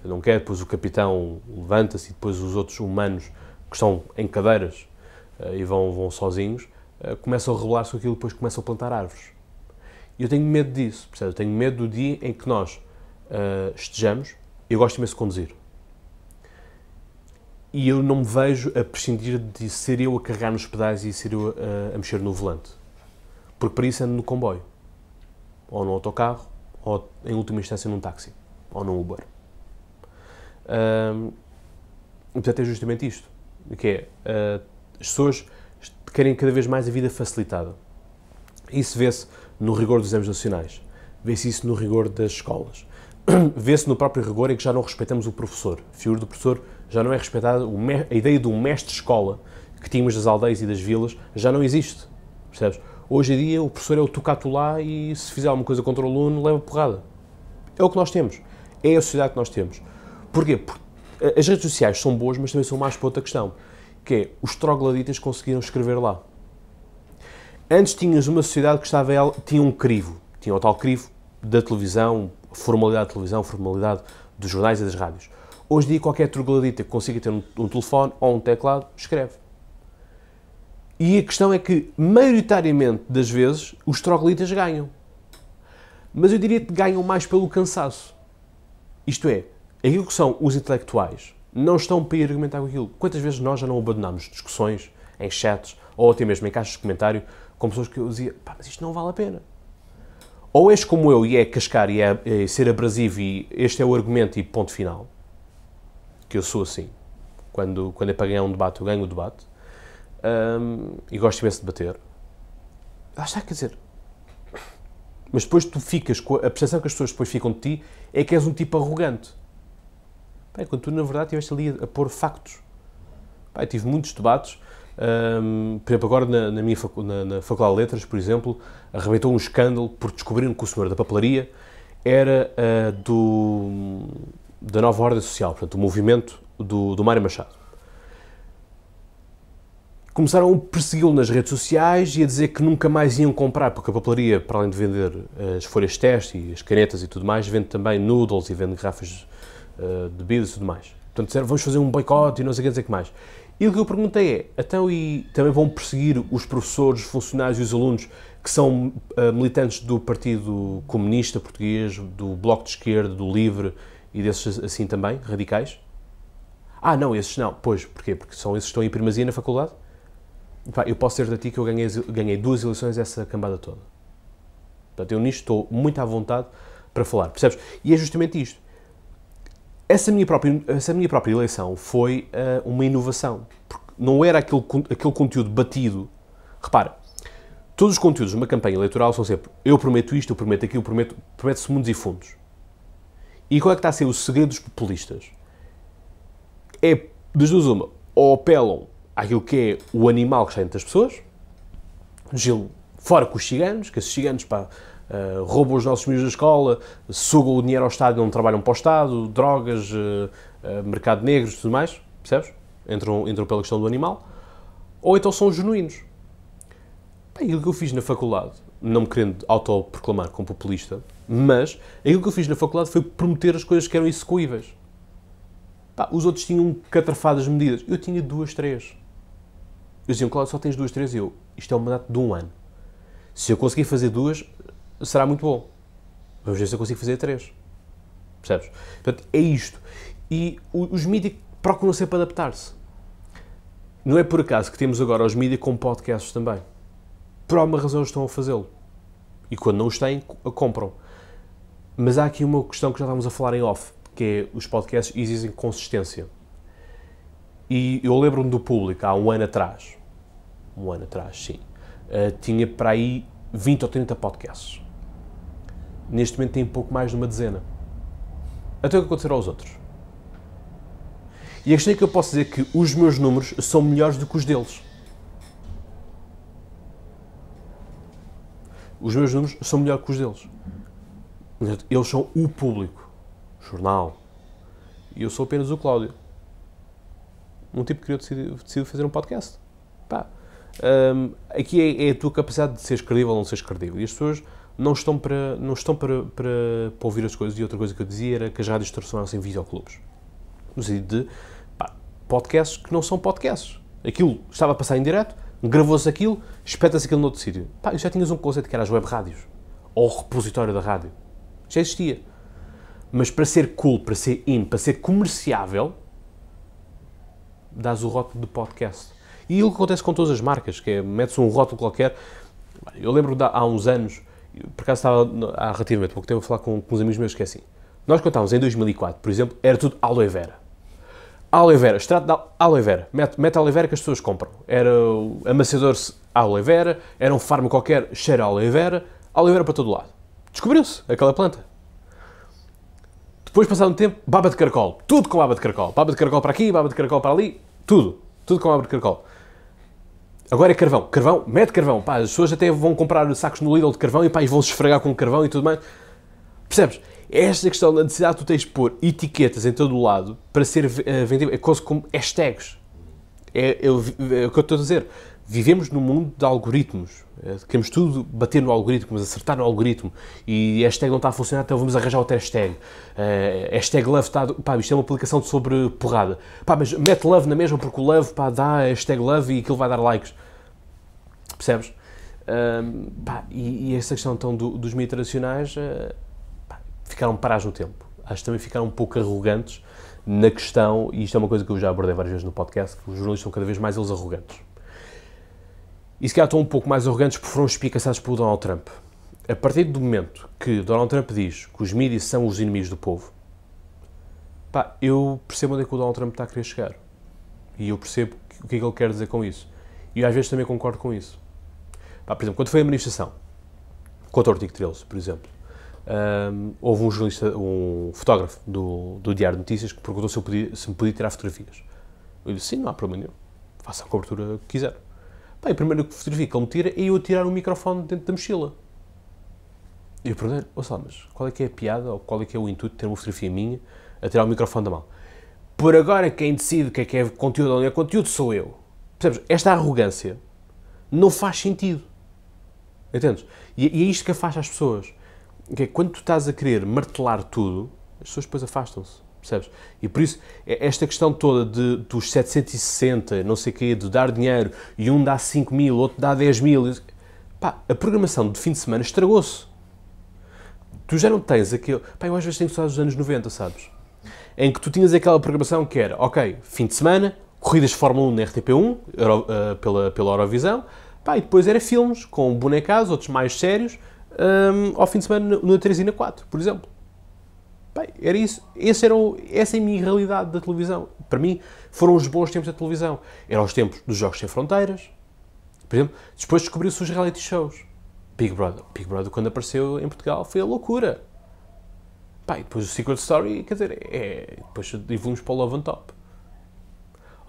não quer, depois o capitão levanta-se e depois os outros humanos que estão em cadeiras eh, e vão, vão sozinhos, eh, começam a rebelar-se aquilo e depois começam a plantar árvores. E eu tenho medo disso, percebe? Eu tenho medo do dia em que nós uh, estejamos, eu gosto imenso de conduzir, e eu não me vejo a prescindir de ser eu a carregar nos pedais e ser eu a, a mexer no volante porque para isso ando é no comboio, ou no autocarro, ou em última instância num táxi, ou num Uber. Hum, portanto, é justamente isto, que é, uh, as pessoas querem cada vez mais a vida facilitada. Isso vê-se no rigor dos exames nacionais, vê-se isso no rigor das escolas, vê-se no próprio rigor em que já não respeitamos o professor. A figura do professor já não é respeitada, a ideia de um mestre-escola que tínhamos das aldeias e das vilas já não existe, percebes? Hoje em dia, o professor é o lá e se fizer alguma coisa contra o aluno, leva porrada. É o que nós temos. É a sociedade que nós temos. Porquê? Porque eh, as redes sociais são boas, mas também são mais para outra questão, que é os trogloditas conseguiram escrever lá. Antes tinhas uma sociedade que estava, tinha um crivo, tinha o tal crivo da televisão, formalidade da televisão, formalidade dos jornais e das rádios. Hoje em dia, qualquer troglodita que consiga ter um, um telefone ou um teclado, escreve. E a questão é que, maioritariamente das vezes, os troglitas ganham. Mas eu diria que ganham mais pelo cansaço. Isto é, aquilo que são os intelectuais não estão para ir argumentar com aquilo. Quantas vezes nós já não abandonámos discussões em chats ou até mesmo em caixas de comentário com pessoas que eu dizia, pá, mas isto não vale a pena. Ou és como eu e é cascar e é, é ser abrasivo e este é o argumento e ponto final, que eu sou assim. Quando, quando é para ganhar um debate, eu ganho o debate. Um, e gosto imenso de bater. Lá ah, está, quer dizer. Mas depois tu ficas, com a, percepção que as pessoas depois ficam de ti é que és um tipo arrogante. quando tu, na verdade, estiveste ali a, pôr factos. tive muitos debates. Um, por exemplo, agora na, na minha facu, na, na, Faculdade de Letras, por exemplo, arrebentou um escândalo por descobrir que o senhor da papelaria era uh, do, da Nova Ordem Social, portanto, o movimento do, do Mário Machado começaram a persegui-lo nas redes sociais e a dizer que nunca mais iam comprar, porque a papelaria, para além de vender eh, as folhas de teste e as canetas e tudo mais, vende também noodles e vende garrafas eh, de bebidas e tudo mais. Portanto, disseram, vamos fazer um boicote e não sei o que dizer que mais. E o que eu perguntei é, então e também vão perseguir os professores, os funcionários e os alunos que são eh, militantes do Partido Comunista Português, do Bloco de Esquerda, do Livre e desses assim também, radicais? Ah, não, esses não. Pois, porquê? Porque são esses que estão em primazia na faculdade? eu posso dizer de ti que eu ganhei, ganhei duas eleições essa cambada toda. Portanto, eu nisto estou muito à vontade para falar, percebes? E é justamente isto. Essa minha própria, essa minha própria eleição foi uh, uma inovação. Porque não era aquele, aquele conteúdo batido. Repara, todos os conteúdos de uma campanha eleitoral são sempre eu prometo isto, eu prometo aquilo, prometo, prometo-se mundos e fundos. E qual é que está a ser o segredo dos populistas? É, das duas uma, ou apelam aquilo que é o animal que está entre as pessoas. Gil, fora com os ciganos, que esses ciganos pá, uh, roubam os nossos meninos da escola, sugam o dinheiro ao Estado e não trabalham para o Estado, drogas, uh, uh, mercado negro tudo mais, percebes? Entram, entram pela questão do animal. Ou então são os genuínos. Pá, aquilo que eu fiz na faculdade, não me querendo autoproclamar como populista, mas aquilo que eu fiz na faculdade foi prometer as coisas que eram execuíveis. Pá, os outros tinham catrafadas medidas. Eu tinha duas, três. Eu dizia, Cláudio, só tens duas, três. E eu, isto é um mandato de um ano. Se eu conseguir fazer duas, será muito bom. Vamos ver se eu consigo fazer três. Percebes? Portanto, é isto. E os mídias procuram sempre adaptar-se. Não é por acaso que temos agora os mídias com podcasts também. Por alguma razão estão a fazê-lo. E quando não os têm, compram. Mas há aqui uma questão que já estávamos a falar em off, que é os podcasts exigem consistência. E eu lembro-me do público, há um ano atrás, um ano atrás, sim, uh, tinha para aí 20 ou 30 podcasts. Neste momento tem pouco mais de uma dezena. Até o que acontecerá aos outros. E a questão é que eu posso dizer que os meus números são melhores do que os deles. Os meus números são melhores que os deles. Eles são o público, jornal. E eu sou apenas o Cláudio. Um tipo que decidiu, decidiu fazer um podcast. Um, aqui é, é, a tua capacidade de seres credível ou não seres credível. E as pessoas não estão, para, não estão para, para, para ouvir as coisas. E outra coisa que eu dizia era que as rádios transformaram-se em videoclubes. No sentido de pá, podcasts que não são podcasts. Aquilo estava a passar em direto, gravou-se aquilo, espeta-se aquilo noutro sítio. Pá, já tinhas um conceito que era as web rádios. Ou o repositório da rádio. Já existia. Mas para ser cool, para ser in, para ser comerciável, dás o rótulo de podcast e o que acontece com todas as marcas, que é, mete-se um rótulo qualquer. Eu lembro de há uns anos, por acaso estava há relativamente pouco tempo a falar com, com uns amigos meus que é assim. Nós contávamos em 2004, por exemplo, era tudo aloe vera. Aloe vera, extrato de aloe vera. Mete, mete aloe vera que as pessoas compram. Era amaciador aloe vera, era um fármaco qualquer cheiro aloe vera, aloe vera para todo lado. Descobriu-se aquela planta. Depois, passado um tempo, baba de caracol. Tudo com baba de caracol. Baba de caracol para aqui, baba de caracol para ali. Tudo. Tudo com baba de caracol. Agora é carvão. Carvão, mete carvão. Pá, as pessoas até vão comprar sacos no Lidl de carvão e pá, vão se esfregar com carvão e tudo mais. Percebes? É esta questão da necessidade tu tens de pôr etiquetas em todo o lado para ser uh, vendido. É quase como hashtags. É, é, é, o que eu estou a dizer. Vivemos num mundo de algoritmos. Eh, queremos tudo bater no algoritmo, mas acertar no algoritmo. E hashtag não está a funcionar, então vamos arranjar outra hashtag. Uh, hashtag love está. Pá, isto é uma aplicação sobre porrada. Pá, mas mete love na mesma porque o love pá, dá hashtag love e aquilo vai dar likes. Percebes? Uh, pá, e, e, essa questão então, do, dos meios tradicionais uh, ficaram parados no tempo. Acho que também ficaram um pouco arrogantes na questão, e isto é uma coisa que eu já abordei várias vezes no podcast, que os jornalistas são cada vez mais eles arrogantes. E se calhar estão um pouco mais arrogantes porque foram espicaçados pelo Donald Trump. A partir do momento que Donald Trump diz que os mídias são os inimigos do povo, pá, eu percebo onde é que o Donald Trump está a querer chegar. E eu percebo o que é que ele quer dizer com isso. E eu às vezes também concordo com isso. Pá, por exemplo, quando foi a manifestação contra o artigo 13, por exemplo, um, houve um jornalista, um fotógrafo do, do Diário de Notícias que perguntou se, podia, se me podia tirar fotografias. Eu disse, sim, não há problema nenhum. Faça a cobertura que quiser. Pá, e a primeira fotografia que ele me tira é eu tirar o microfone dentro da mochila. E eu perguntei, ouça mas qual é que é a piada, ou qual é que é o intuito de ter uma fotografia minha a tirar o microfone da mão? Por agora quem decide o que é que é conteúdo ou não é conteúdo sou eu. Percebes? Esta arrogância não faz sentido. Entendes? E, e é isto que afasta as pessoas. Que é, quando tu estás a querer martelar tudo, as pessoas depois afastam-se. Percebes? E por isso, é, esta questão toda de, dos 760, não sei o quê, de dar dinheiro e um dá 5 mil, outro dá 10 mil. Pá, a programação de fim de semana estragou-se. Tu já não tens aquele. Pá, eu às vezes tenho que dos anos 90, sabes? Em que tu tinhas aquela programação que era, ok, fim de semana, corridas de Fórmula 1 na RTP1, Euro, uh, pela, pela Eurovisão, pá, e depois era filmes com bonecas, outros mais sérios, um, ehm, ao fim de semana na 3 e na 4, por exemplo. Bem, era isso. Esse era o, essa é a minha realidade da televisão. Para mim, foram os bons tempos da televisão. Eram os tempos dos Jogos Sem Fronteiras. Por exemplo, depois descobriu-se os reality shows. Big Brother. Big Brother, quando apareceu em Portugal, foi a loucura. depois o Secret Story, quer dizer, é, depois evoluímos para o Love on Top.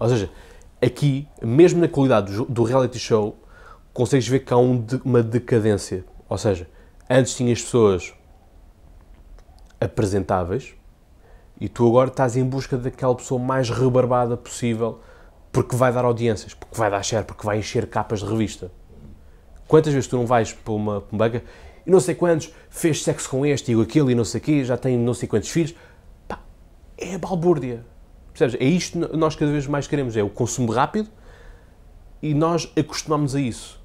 Ou seja, aqui, mesmo na qualidade do, reality show, consegues ver que há um de, uma decadência. Ou seja, antes as pessoas apresentáveis e tu agora estás em busca daquela pessoa mais rebarbada possível porque vai dar audiências, porque vai dar share, porque vai encher capas de revista. Quantas vezes tu não vais para uma banca e não sei quantos fez sexo com este e aquilo e não sei quê, já tem não sei quantos filhos? Pá, é a balbúrdia. Percebes? É isto que nós cada vez mais queremos, é o consumo rápido e nós acostumamos a isso.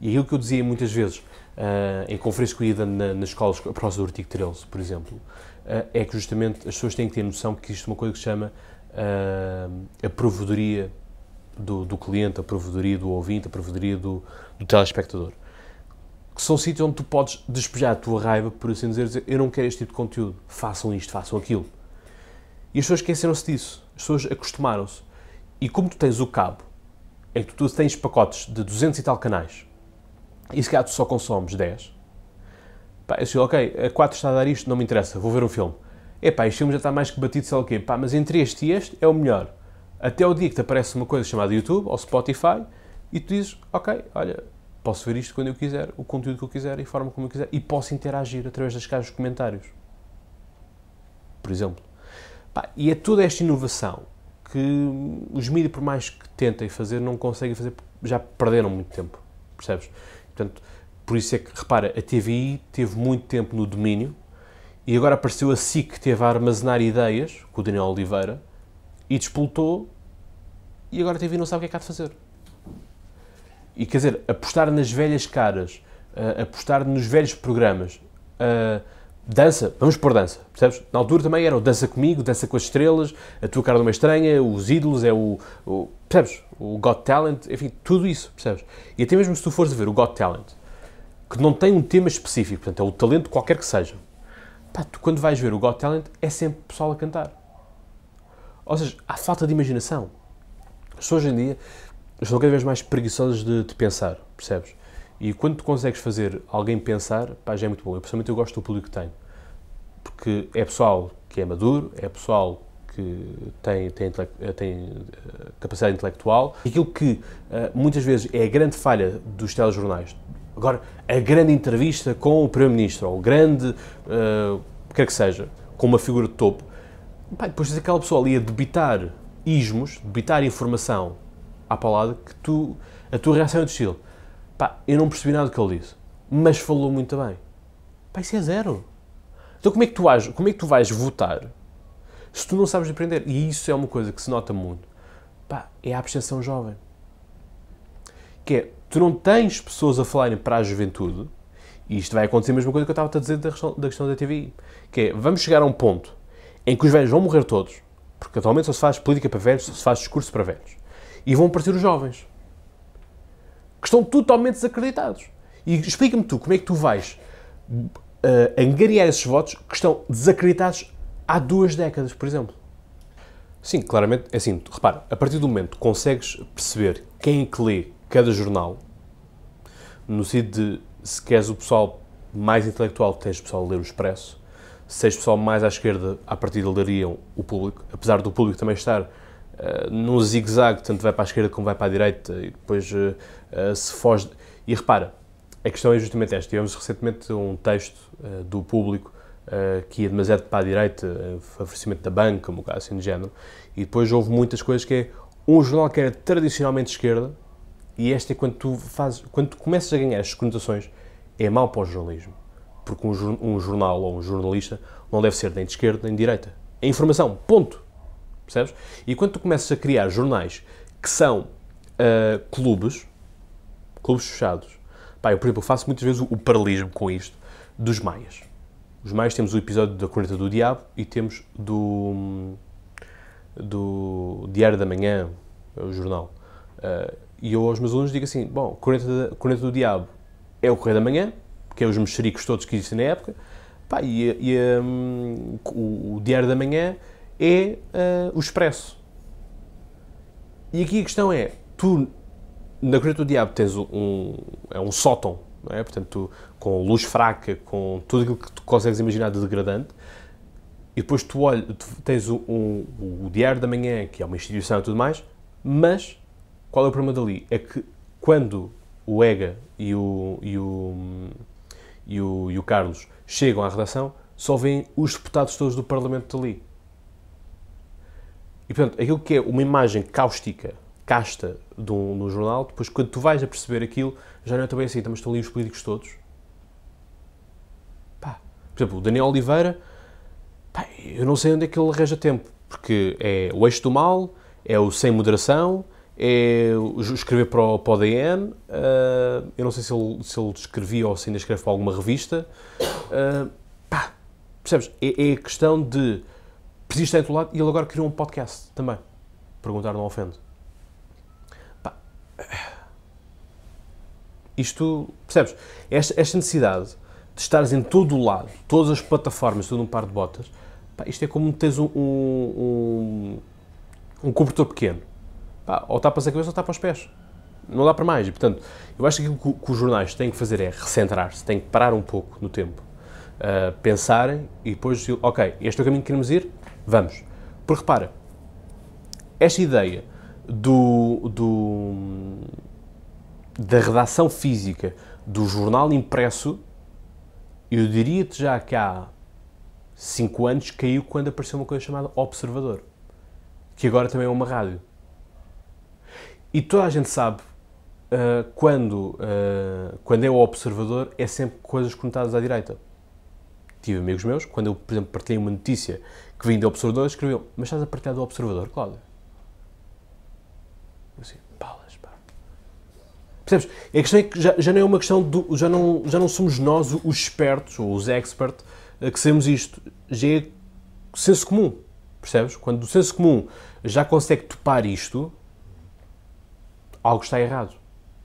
E é aquilo que eu dizia muitas vezes, uh, ah, em conferência escolhida na, nas escolas, a prosa do artigo 13, por exemplo, uh, é que justamente as pessoas têm que ter noção que existe uma coisa que se chama ah, a provedoria do, do, cliente, a provedoria do ouvinte, a provedoria do, do telespectador. Que são sítios onde tu podes despejar a tua raiva, por assim dizer, dizer, eu não quero este tipo de conteúdo, façam isto, façam aquilo. E as pessoas esqueceram-se disso. As pessoas acostumaram-se. E como tu tens o cabo, é que tu tens pacotes de 200 e tal canais, e se calhar tu só consomes 10, pá, eu digo, ok, a 4 está a dar isto, não me interessa, vou ver um filme. É pá, este filme já está mais que batido, sei lá o quê, pá, mas entre este e este é o melhor. Até o dia que te aparece uma coisa chamada YouTube ou Spotify e tu dizes, ok, olha, posso ver isto quando eu quiser, o conteúdo que eu quiser e a forma como eu quiser e posso interagir através das caixas de comentários. Por exemplo. Pá, e é toda esta inovação que os mídias, por mais que tentem fazer, não conseguem fazer, já perderam muito tempo. Percebes? Portanto, por isso é que, repara, a TVI teve muito tempo no domínio e agora apareceu a SIC que teve a armazenar ideias, com o Daniel Oliveira, e despultou e agora a TVI não sabe o que é que há de fazer. E quer dizer, apostar nas velhas caras, uh, apostar nos velhos programas, uh, dança, vamos por dança, percebes? Na altura também era o Dança Comigo, Dança com as Estrelas, A Tua Cara Não É Estranha, Os Ídolos, é o, o Percebes? O Got Talent, enfim, tudo isso, percebes? E até mesmo se tu fores ver o Got Talent, que não tem um tema específico, portanto, é o talento qualquer que seja. Pá, tu quando vais ver o Got Talent, é sempre pessoal a cantar. Ou seja, há falta de imaginação. As pessoas hoje em dia estão cada vez mais preguiçosas de, de, pensar, percebes? E quando tu consegues fazer alguém pensar, pá, já é muito bom. Eu, pessoalmente, eu gosto do público que tenho. Porque é pessoal que é maduro, é pessoal que tem, tem, tem eh, capacidade intelectual. Aquilo que eh, muitas vezes é a grande falha dos telejornais. Agora, a grande entrevista com o Primeiro-Ministro, ou o grande, uh, quer que seja, com uma figura de topo, depois tens aquela pessoa ali a debitar ismos, debitar informação à palavra, que tu, a tua reação é do estilo. Pá, eu não percebi nada do que ele disse, mas falou muito bem. Pá, isso é zero. Então como é que tu, como é que tu vais votar se tu não sabes aprender, e isso é uma coisa que se nota muito, pá, é a abstenção jovem. Que é, tu não tens pessoas a falarem para a juventude, e isto vai acontecer a mesma coisa que eu estava a dizer da questão, da TV TVI, que é, vamos chegar a um ponto em que os velhos vão morrer todos, porque atualmente só se faz política para velhos, só se faz discurso para velhos, e vão aparecer os jovens, que estão totalmente desacreditados. E explica-me tu, como é que tu vais uh, angariar esses votos que estão desacreditados há duas décadas, por exemplo. Sim, claramente, é assim, repara, a partir do momento que consegues perceber quem é que lê cada jornal, no sentido de se queres o pessoal mais intelectual, tens o pessoal a ler o Expresso, se és pessoal mais à esquerda, a partir de leriam o público, apesar do público também estar uh, num zigue-zague, tanto vai para a esquerda como vai para a direita, e depois uh, uh, se foge. E repara, a questão é justamente esta. Tivemos recentemente um texto uh, do público eh, que ia demasiado para a direita, eh, favorecimento da banca, um bocado assim de género. E depois houve muitas coisas que é um jornal que era tradicionalmente esquerda, e este é quando tu, fazes, quando tu começas a ganhar as conotações, é mau para o jornalismo. Porque um, um jornal ou um jornalista não deve ser nem de esquerda nem de direita. É informação, ponto. Percebes? E quando tu começas a criar jornais que são uh, clubes, clubes fechados, pá, eu, por exemplo, faço muitas vezes o, o paralelismo com isto dos maias. Os mais temos o episódio da Corneta do Diabo e temos do, do Diário da Manhã, o jornal. Uh, e eu aos meus alunos digo assim: bom, Corneta, da, Corneta do Diabo é o Correio da Manhã, que é os mexericos todos que existem na época, pá, e, e um, o, o, Diário da Manhã é uh, o Expresso. E aqui a questão é: tu na Corneta do Diabo tens um, é um sótão não é? Portanto, com luz fraca, com tudo aquilo que tu consegues imaginar de degradante. E depois tu olhas, tens o, o, Diário da Manhã, que é uma instituição e tudo mais, mas qual é o problema dali? É que quando o EGA e o, e o, e o, e o Carlos chegam à redação, só vêm os deputados todos do Parlamento dali. E portanto, aquilo que é uma imagem cáustica, casta, de um, jornal, depois quando tu vais a perceber aquilo, já não é assim, também assim, mas estão ali os políticos todos. Pá. Por exemplo, o Daniel Oliveira, pá, eu não sei onde é que ele arranja tempo, porque é o eixo do mal, é o sem moderação, é escrever para o, para o DN, uh, ah, eu não sei se ele, se ele escrevia ou se ainda escreve para alguma revista, uh, pá, percebes? É, é questão de, preciso estar do lado, e ele agora criou um podcast também, perguntar não ofende. Isto, percebes? Esta, esta necessidade de estares em todo o lado, todas as plataformas, tudo um par de botas, pá, isto é como teres um, um, um, um cobertor pequeno. Pá, ou tapas a cabeça ou tapas os pés. Não dá para mais. E, portanto, eu acho que o que, que os jornais têm que fazer é recentrar-se, têm que parar um pouco no tempo, uh, pensarem e depois, ok, este é o caminho que queremos ir, vamos. Porque repara, esta ideia do, do, da redação física do jornal impresso, eu diria-te já que há 5 anos caiu quando apareceu uma coisa chamada Observador, que agora também é uma rádio. E toda a gente sabe uh, quando, uh, quando é o Observador, é sempre coisas conectadas à direita. Tive amigos meus, quando eu, por exemplo, partilhei uma notícia que vinha do Observador, escreviam: Mas estás a partilhar do Observador, Cláudio? Assim, balas, pá. Percebes? A questão é que já, já não é uma questão do. Já não, já não somos nós os espertos ou os experts eh, que sabemos isto. Já é senso comum. Percebes? Quando o senso comum já consegue topar isto, algo está errado.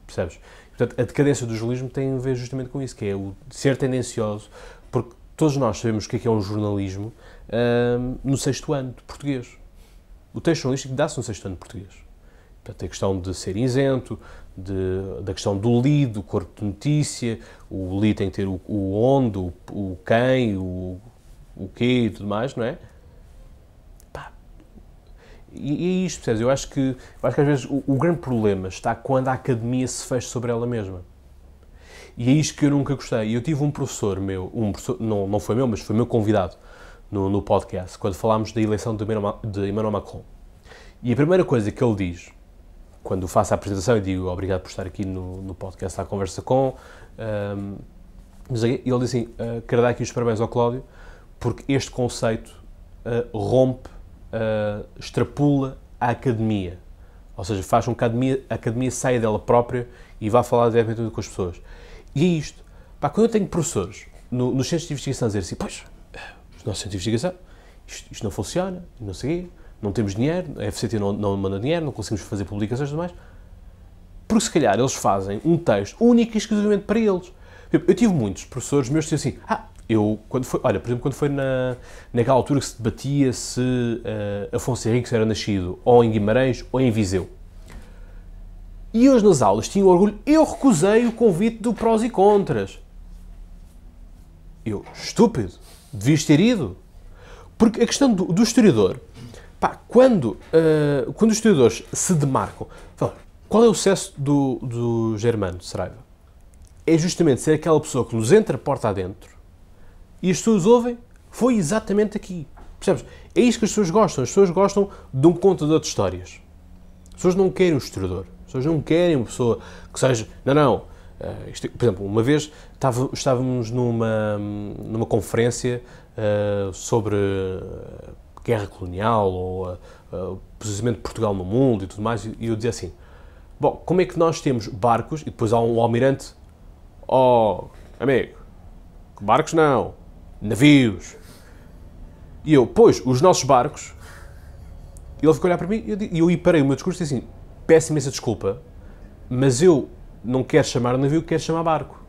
Percebes? Portanto, a decadência do jornalismo tem a ver justamente com isso, que é o ser tendencioso, porque todos nós sabemos o que é, que é um jornalismo ehm, no sexto ano de português. O texto jornalístico dá-se no sexto ano de português. Portanto, a questão de ser isento, de, da questão do lead, do corpo de notícia, o lead tem que ter o, o onde, o, o quem, o, o quê e tudo mais, não é? Pá. E, é isto, percebes? Eu acho que, eu acho que às vezes o, o, grande problema está quando a academia se fecha sobre ela mesma. E é isto que eu nunca gostei. Eu tive um professor meu, um professor, não, não foi meu, mas foi meu convidado no, no podcast, quando falámos da eleição de Emmanuel Macron. E a primeira coisa que ele diz quando faço a apresentação e digo obrigado por estar aqui no, no podcast à conversa com. Um, ehm, ele disse assim: uh, quero dar aqui os parabéns ao Cláudio, porque este conceito uh, rompe, uh, extrapula a academia. Ou seja, faz com que a academia, a academia saia dela própria e vá falar diretamente com as pessoas. E é isto. Pá, quando eu tenho professores no, nos centros de investigação a dizer assim: pois, os nossos centros de investigação, isto, isto não funciona, não sei o quê não temos dinheiro, a FCT não, não manda dinheiro, não conseguimos fazer publicações e tudo mais. Porque se calhar eles fazem um texto único e exclusivamente para eles. Eu tive muitos professores meus que diziam assim, ah, eu, quando foi, olha, por exemplo, quando foi na, naquela altura que se debatia se uh, Afonso Henriques era nascido ou em Guimarães ou em Viseu. E hoje nas aulas tinha orgulho, eu recusei o convite do prós e contras. Eu, estúpido, devias ter ido. Porque a questão do, do historiador Pá, quando, uh, quando os historiadores se demarcam, falam, qual é o sucesso do, do Germano Saraiva? É justamente ser aquela pessoa que nos entra porta adentro e as pessoas ouvem, foi exatamente aqui. Percebes? É isso que as pessoas gostam. As pessoas gostam de um contador de histórias. As pessoas não querem um historiador. As pessoas não querem uma pessoa que seja. Não, não. Uh, isto, é, por exemplo, uma vez estava, estávamos numa, numa conferência uh, sobre guerra colonial ou o uh, uh, posicionamento de Portugal no mundo e tudo mais, e eu dizia assim, bom, como é que nós temos barcos, e depois há um almirante, oh, amigo, barcos não, navios. E eu, pois, os nossos barcos, e ele ficou a olhar para mim e eu, eu parei o meu discurso e disse assim, peço imensa desculpa, mas eu não quero chamar navio, quero chamar barco.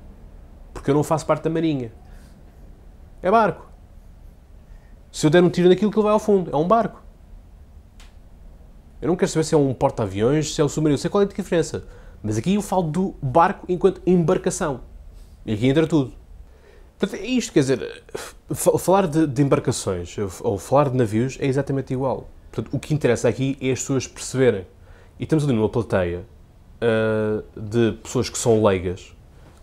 Porque eu não faço parte da marinha. É barco. Se eu der um tiro naquilo, que ele vai ao fundo. É um barco. Eu não quero saber se é um porta-aviões, se é um submarino, sei qual é a diferença. Mas aqui eu falo do barco enquanto embarcação. E aqui entra tudo. Portanto, é isto, quer dizer, falar de, de, embarcações ou falar de navios é exatamente igual. Portanto, o que interessa aqui é as pessoas perceberem. E estamos ali numa plateia uh, de pessoas que são leigas,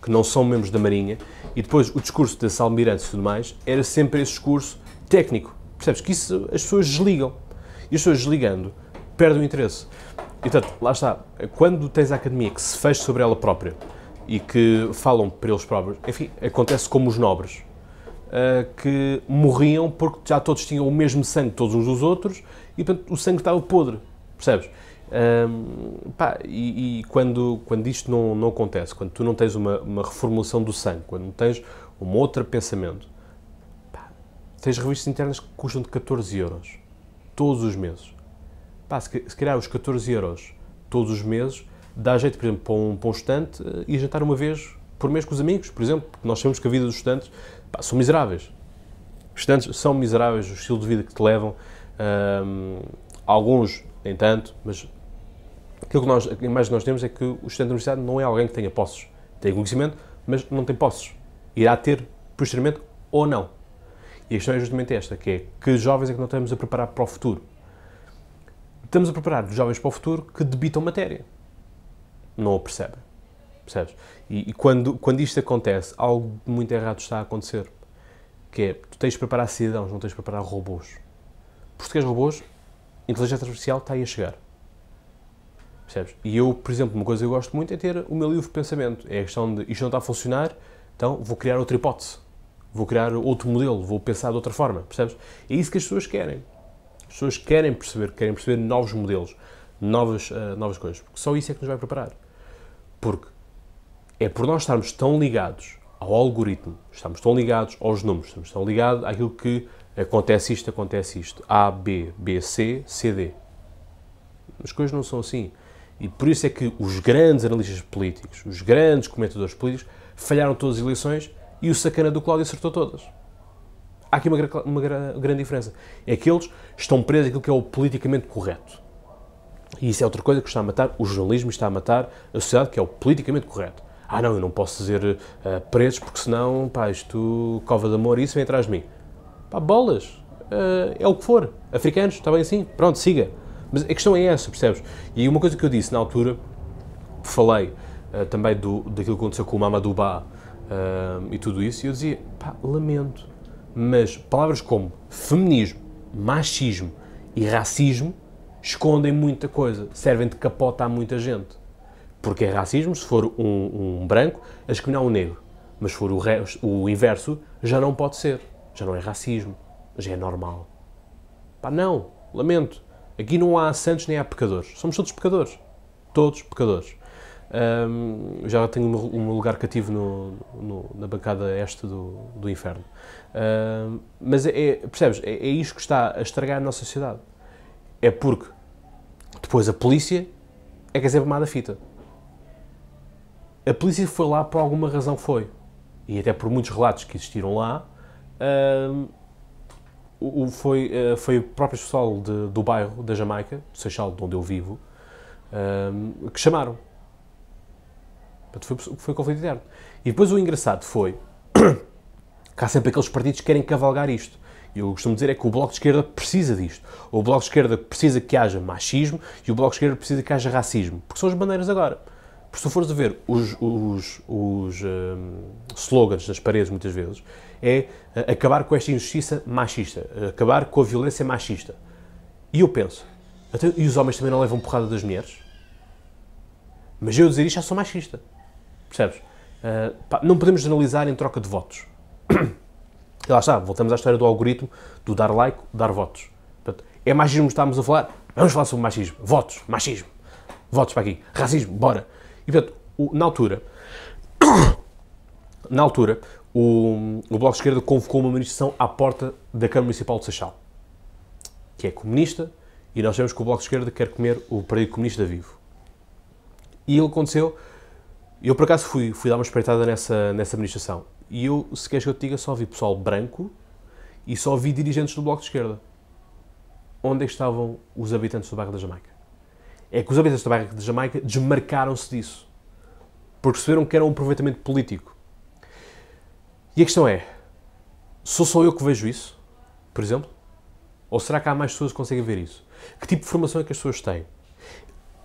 que não são membros da Marinha, e depois o discurso desse almirante e tudo mais era sempre esse discurso técnico. Percebes que isso as pessoas desligam. E as pessoas desligando perdem o interesse. E portanto, lá está. Quando tens a academia que se fecha sobre ela própria e que falam para eles próprios, enfim, acontece como os nobres. Ah, que morriam porque já todos tinham o mesmo sangue todos uns dos outros e portanto o sangue estava podre, percebes? Um, pá, e, e, quando, quando isto não, não acontece, quando tu não tens uma, uma reformulação do sangue, quando não tens um outro pensamento, tens revistas internas que custam de 14 euros todos os meses. Pá, se, se calhar os 14 euros todos os meses dá jeito, por exemplo, para um, para um estudante e eh, jantar uma vez por mês com os amigos, por exemplo, porque nós sabemos que a vida dos estudantes pá, são miseráveis. Os estudantes são miseráveis, o estilo de vida que te levam, ehm, alguns nem tanto, mas aquilo que nós, a imagem que nós temos é que o estudante da universidade não é alguém que tenha posses. Tem conhecimento, mas não tem posses. Irá ter posteriormente ou não. E a questão é justamente esta, que é que jovens é que não estamos a preparar para o futuro? Estamos a preparar jovens para o futuro que debitam matéria. Não o percebem. Percebes? E, e, quando, quando isto acontece, algo muito errado está a acontecer. Que é, tu tens de preparar cidadãos, não tens de preparar robôs. Porque robôs, inteligência artificial está aí a chegar. Percebes? E eu, por exemplo, uma coisa que eu gosto muito é ter o meu livre pensamento. É a questão de isto não está a funcionar, então vou criar outra hipótese vou criar outro modelo, vou pensar de outra forma, percebes? É isso que as pessoas querem. As pessoas querem perceber, querem perceber novos modelos, novas, uh, novas coisas, porque só isso é que nos vai preparar. Porque é por nós estarmos tão ligados ao algoritmo, estamos tão ligados aos números, estamos tão ligados àquilo que acontece isto, acontece isto, A, B, B, C, C, D. As coisas não são assim. E por isso é que os grandes analistas políticos, os grandes comentadores políticos, falharam todas as eleições e o sacana do Cláudio acertou todas. Há aqui uma, uma, grande diferença. É que eles estão presos àquilo que é o politicamente correto. E isso é outra coisa que está a matar o jornalismo, está a matar a sociedade, que é o politicamente correto. Ah, não, eu não posso dizer uh, presos porque senão, pá, isto, cova de amor, isso vem atrás de mim. Pá, bolas, uh, é o que for. Africanos, está bem assim? Pronto, siga. Mas a questão é essa, percebes? E uma coisa que eu disse na altura, falei uh, também do, daquilo que aconteceu com o Mamadou Ba, e tudo isso, e eu dizia, pá, lamento, mas palavras como feminismo, machismo e racismo escondem muita coisa, servem de capota a muita gente. Porque é racismo se for um, um branco a discriminar um negro, mas se for o, re, o inverso, já não pode ser, já não é racismo, já é normal. Pá, não, lamento. Aqui não há santos nem há pecadores. Somos todos pecadores. Todos pecadores. Um, já tenho o um meu lugar cativo no, no, na bancada este do, do inferno. Um, mas é, é percebes? É, é isto que está a estragar a nossa sociedade. É porque depois a polícia é que é sempre má da fita. A polícia foi lá por alguma razão, foi. E até por muitos relatos que existiram lá, um, o, foi, eh, foi o próprio pessoal de, do bairro, da Jamaica, do Seixal, de onde eu vivo, que chamaram Portanto, foi, foi conflito interno. E depois o engraçado foi que há sempre aqueles partidos que querem cavalgar isto. E eu costumo dizer é que o Bloco de Esquerda precisa disto. O Bloco de Esquerda precisa que haja machismo e o Bloco de Esquerda precisa que haja racismo. Porque são as bandeiras agora. Porque se fores a ver os, os, os um, slogans nas paredes, muitas vezes, é eh, acabar com esta injustiça machista, acabar com a violência machista. E eu penso, até, então, e os homens também não levam porrada das mulheres? Mas eu dizer isto já sou machista. Percebes? Uh, pá, não podemos generalizar em troca de votos. e lá está, voltamos à história do algoritmo do dar like, dar votos. Portanto, é machismo que estamos a falar? Vamos falar sobre machismo. Votos, machismo. Votos para aqui. Racismo, bora. E portanto, o, na altura, na altura, o, o Bloco de Esquerda convocou uma manifestação à porta da Câmara Municipal de Seixal, que é comunista, e nós sabemos que o Bloco de Esquerda quer comer o Partido Comunista vivo. E ele aconteceu eu, por acaso, fui, fui dar uma espreitada nessa, nessa administração. E eu, se queres que eu te diga, só vi pessoal branco e só vi dirigentes do Bloco de Esquerda. Onde é que estavam os habitantes do bairro da Jamaica? É que os habitantes do bairro da Jamaica desmarcaram-se disso. Porque perceberam que era um aproveitamento político. E a questão é, sou só eu que vejo isso, por exemplo? Ou será que há mais pessoas que conseguem ver isso? Que tipo de formação é que as pessoas têm?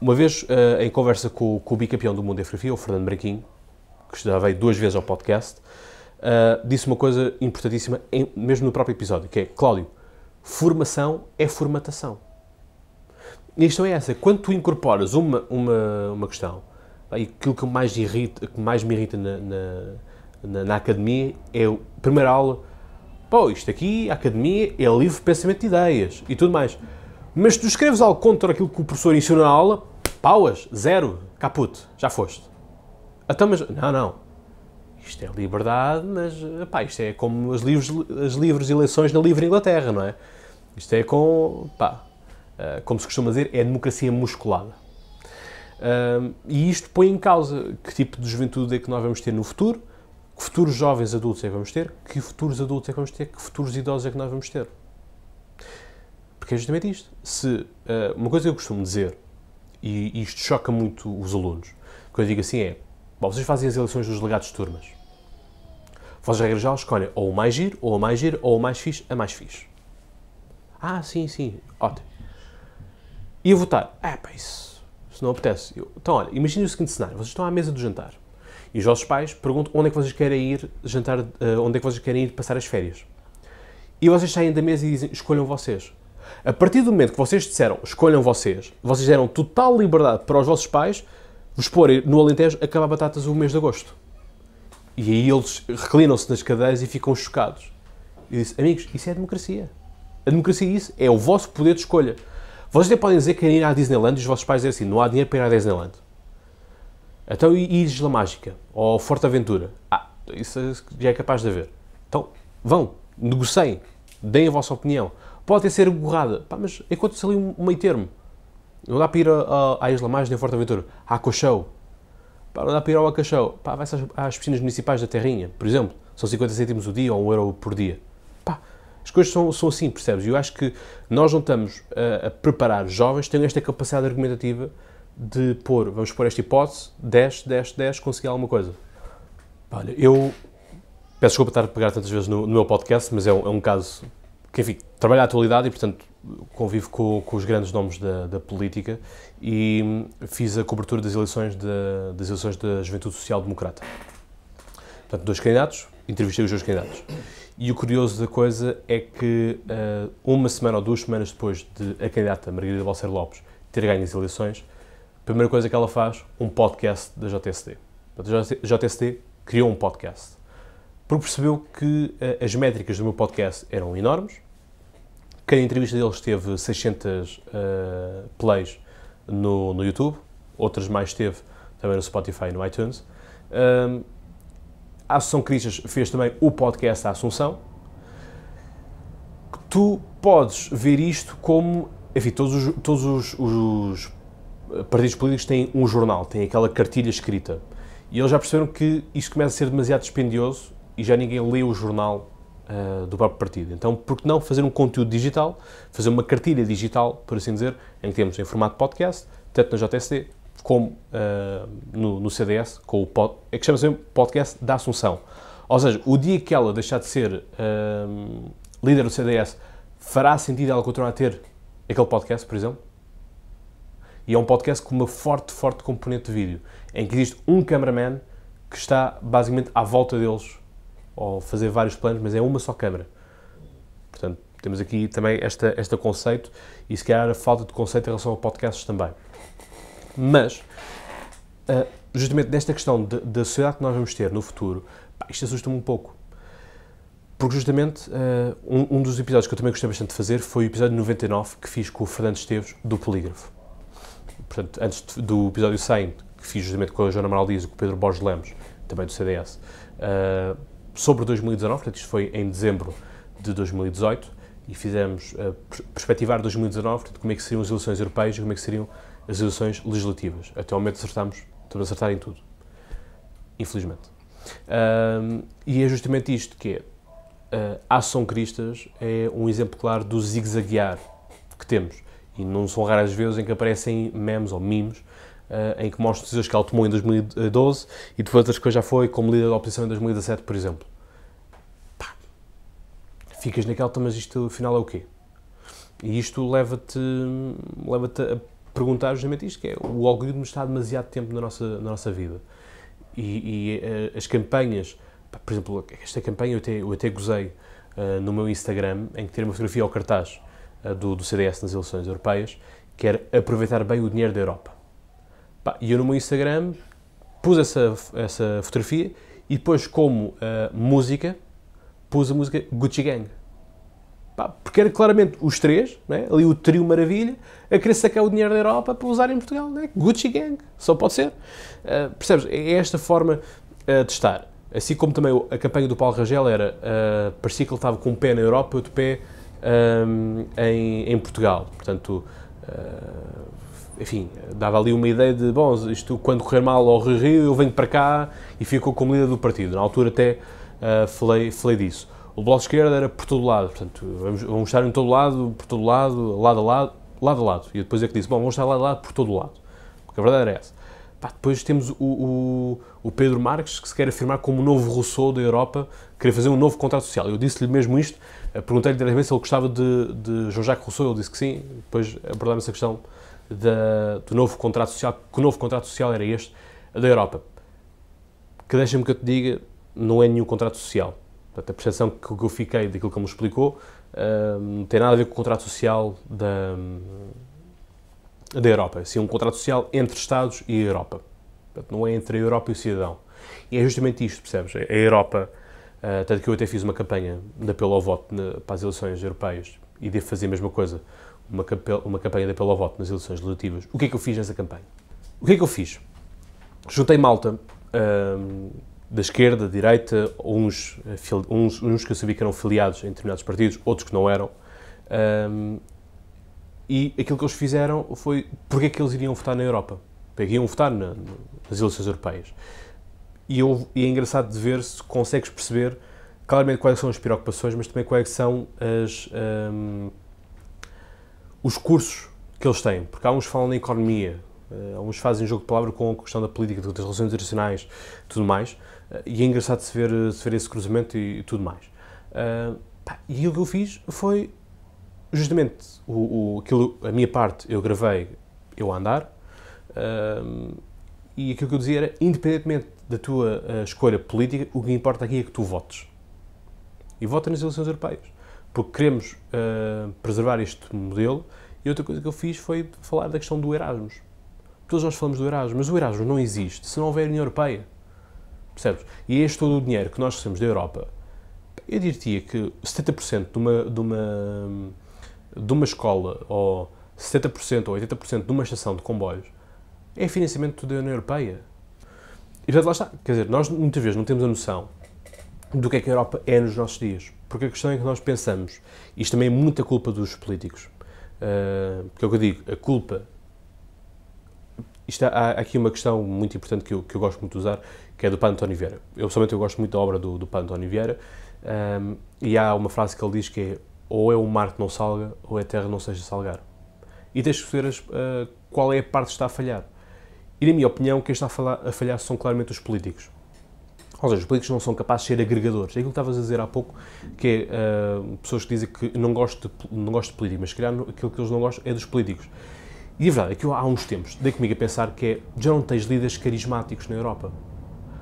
Uma vez, eh, em conversa com, com o bicampeão do mundo em fotografia, o Fernando Branquinho, que já veio duas vezes ao podcast, eh, disse uma coisa importantíssima, mesmo no próprio episódio, que é, Cláudio, formação é formatação. E a questão é essa, quando tu incorporas uma, uma, uma questão, aquilo que mais, irrita, que mais me irrita na, na, na, na academia é a primeira aula, pô, isto aqui, a academia, é livre de pensamento de ideias e tudo mais. Mas se tu escreves algo contra aquilo que o professor ensinou na aula, pauas, zero, caput, já foste. Então, mas, não, não. Isto é liberdade, mas, pá, isto é como as livres, as e eleições na livre Inglaterra, não é? Isto é com, pá, eh, como se costuma dizer, é a democracia musculada. e isto põe em causa que tipo de juventude é que nós vamos ter no futuro, que futuros jovens adultos é que vamos ter, que futuros adultos é que vamos ter, que futuros idosos é que nós vamos ter. Porque é justamente isto. Se, eh, uma coisa que eu costumo dizer, e isto choca muito os alunos, quando eu digo assim é, vocês fazem as eleições dos legados de turmas. Vocês, regra geral, escolhem ou o mais giro, ou o mais giro, ou o mais fixe, a mais fixe. Ah, sim, sim, ótimo. E a votar. é pá, isso, se não apetece. Eu, então, olha, imaginem o seguinte cenário. Vocês estão à mesa do jantar e os vossos pais perguntam onde é que vocês querem ir jantar, eh, onde é que vocês querem ir passar as férias. E vocês saem da mesa e dizem, escolham vocês. A partir do momento que vocês disseram, escolham vocês, vocês deram total liberdade para os vossos pais vos porem no Alentejo a acabar batatas o mês de agosto. E aí eles reclinam-se nas cadeias e ficam chocados. E disse, amigos, isso é democracia. A democracia é isso, é o vosso poder de escolha. Vocês até podem dizer que querem ir à Disneyland e os vossos pais dizem assim, não há dinheiro para ir à Disneyland. Então, e Isla Mágica? Ou Forte Aventura? Ah, isso é já é capaz de haver. Então, vão, negociem, deem a vossa opinião pode ser gorrada. Pá, mas enquanto se ali um meio termo. Não dá para ir a, a, à Isla Mais nem a Forteventura. À Cochão. Pá, não dá para ir ao Acachão. Pá, vai-se às, às, piscinas municipais da Terrinha, por exemplo. São 50 cêntimos o dia ou 1 euro por dia. Pá, as coisas são, são assim, percebes? E eu acho que nós não estamos a, a preparar jovens que tenham esta capacidade argumentativa de pôr, vamos pôr esta hipótese, 10, 10, 10, conseguir alguma coisa. Olha, eu peço desculpa estar a pegar tantas vezes no, no meu podcast, mas é um, é um caso que enfim, trabalho na atualidade e, portanto, convivo com, com os grandes nomes da, da, política e hum, fiz a cobertura das eleições, de, das eleições da Juventude Social Democrata. Portanto, dois candidatos, entrevistei os dois candidatos. E o curioso da coisa é que uh, uma semana ou duas semanas depois de a candidata Margarida Balcer Lopes ter ganho as eleições, a primeira coisa que ela faz, um podcast da JST. Portanto, a JST criou um podcast. Porque percebeu que uh, as métricas do meu podcast eram enormes, Cada entrevista deles teve 600 uh, eh, plays no, no YouTube, outras mais teve também no Spotify e no iTunes. Um, ehm, a Associação Cristas fez também o podcast da Assunção. Tu podes ver isto como. Enfim, todos os, todos os, os eh, partidos políticos têm um jornal, têm aquela cartilha escrita. E eles já perceberam que isto começa a ser demasiado dispendioso e já ninguém lê o jornal uh, do próprio partido. Então, por que não fazer um conteúdo digital, fazer uma cartilha digital, por assim dizer, em que temos em formato podcast, tanto na JSD como uh, no, no, CDS, com o pod, é que chama-se podcast da Assunção. Ou seja, o dia que ela deixar de ser uh, líder do CDS, fará sentido ela continuar a ter aquele podcast, por exemplo? E é um podcast com uma forte, forte componente de vídeo, em que existe um cameraman que está basicamente à volta deles ou fazer vários planos, mas é uma só câmara. Portanto, temos aqui também esta, este conceito e se calhar a falta de conceito em relação a podcasts também. Mas, eh, justamente nesta questão da sociedade que nós vamos ter no futuro, isto assusta-me um pouco. Porque justamente eh, um, dos episódios que eu também gostei bastante de fazer foi o episódio 99 que fiz com o Fernando Esteves do Polígrafo. Portanto, antes do episódio 100, que fiz justamente com a Joana Amaral Dias e com o Pedro Borges Lemos, também do CDS. Eh, sobre 2019, portanto, isto foi em dezembro de 2018, e fizemos uh, perspectivar 2019, portanto, como é que seriam as eleições europeias e como é que seriam as eleições legislativas. Até ao momento acertámos, estamos a acertar em tudo. Infelizmente. e é justamente isto que é. Uh, Ação Cristas é um exemplo claro do zigzaguear que temos. E não são raras vezes em que aparecem memes ou mimos eh, em que mostra os decisões que ele tomou em 2012 e depois outras que já foi como líder da oposição em 2017, por exemplo. Pá. Ficas naquela, então, mas isto afinal é o quê? E isto leva-te leva a perguntar justamente isto, que é o algoritmo está demasiado tempo na nossa, na nossa vida. E, e eh, as campanhas, por exemplo, esta campanha eu até, eu até gozei uh, no meu Instagram, em que tirei uma fotografia ao cartaz uh, do, do CDS nas eleições europeias, que era aproveitar bem o dinheiro da Europa. E eu no meu Instagram pus essa, essa fotografia e depois, como uh, música, pus a música Gucci Gang. Pá, porque era claramente os três, né? ali o trio maravilha, a querer sacar o dinheiro da Europa para usar em Portugal. Né? Gucci Gang, só pode ser. Uh, percebes? É esta forma uh, de estar. Assim como também a campanha do Paulo Rangel era, uh, parecia que ele estava com um pé na Europa e outro pé um, ehm, em, em Portugal. Portanto, uh, enfim, dava ali uma ideia de, bom, isto quando correr mal ao Rio eu venho para cá e fico como líder do partido. Na altura até uh, falei, falei disso. O Bloco de Esquerda era por todo lado, portanto, vamos, vamos estar em todo lado, por todo lado, lado a lado, lado a lado. E depois é que disse, bom, vamos estar lado a lado, por todo lado. Porque a verdade era essa. Pá, depois temos o, o, o, Pedro Marques, que se quer afirmar como o novo Rousseau da Europa, queria fazer um novo contrato social. Eu disse-lhe mesmo isto, eh, perguntei-lhe diretamente se ele gostava de, de Jean-Jacques Rousseau, ele disse que sim, depois abordámos essa questão da, do novo contrato social, que o novo contrato social era este, da Europa. Que deixa-me que eu te diga, não é nenhum contrato social. Portanto, a percepção que, que eu fiquei daquilo que ele me explicou hum, não tem nada a ver com o contrato social da, hum, da Europa. Sim, um contrato social entre Estados e a Europa. Portanto, não é entre a Europa e o cidadão. E é justamente isto, percebes? A Europa, uh, tanto que eu até fiz uma campanha apelo Pelo Voto na, para as eleições europeias e devo fazer a mesma coisa uma, uma campanha da Pelo Voto nas eleições legislativas, o que é que eu fiz nessa campanha? O que é que eu fiz? Juntei malta hum, da esquerda, da direita, uns, eh, uns, uns que eu sabia que eram filiados em determinados partidos, outros que não eram. Hum, e aquilo que eles fizeram foi porque é que eles iriam votar na Europa, porque é iam votar na, nas eleições europeias. E, eu, e, é engraçado de ver se consegues perceber claramente quais são as preocupações, mas também quais são as. Hum, os cursos que eles têm, porque há uns falam na economia, eh, alguns uns fazem jogo de palavra com a questão da política, das relações internacionais, tudo mais, eh, e é engraçado se ver, se ver esse cruzamento e, e tudo mais. Eh, e o que eu fiz foi justamente o, o, aquilo, a minha parte eu gravei eu a andar ehm, e aquilo que eu dizia era independentemente da tua escolha política, o que importa aqui é que tu votes. E vota nas eleições europeias porque queremos uh, preservar este modelo. E outra coisa que eu fiz foi falar da questão do Erasmus. Todos nós falamos do Erasmus, mas o Erasmus não existe se não houver União Europeia. Percebes? E este todo o dinheiro que nós recebemos da Europa, eu diria que 70% de uma, de, uma, de uma escola, ou 70% ou 80% de uma estação de comboios, é financiamento da União Europeia. E portanto, lá está. Quer dizer, nós muitas vezes não temos a noção do que é que a Europa é nos nossos dias porque a questão é que nós pensamos, isto também é muita culpa dos políticos, uh, porque é o que eu digo, a culpa. Isto, há, há aqui uma questão muito importante que eu, que eu gosto muito de usar, que é do Pan António Vieira. Eu, somente eu gosto muito da obra do, do Padre António Vieira, um, ehm, e há uma frase que ele diz que é ou é o mar que não salga, ou é a terra que não seja salgar. E tens de ver uh, eh, qual é a parte que está a falhar. E, na minha opinião, quem está a, a falhar são claramente os políticos. Ou seja, os políticos não são capazes de ser agregadores. É aquilo que estavas a dizer há pouco, que é uh, pessoas que dizem que não gostam de, não gostam de política, mas se calhar aquilo que eles não gostam é dos políticos. E a é verdade é que há uns tempos dei comigo a pensar que é, já não tens líderes carismáticos na Europa.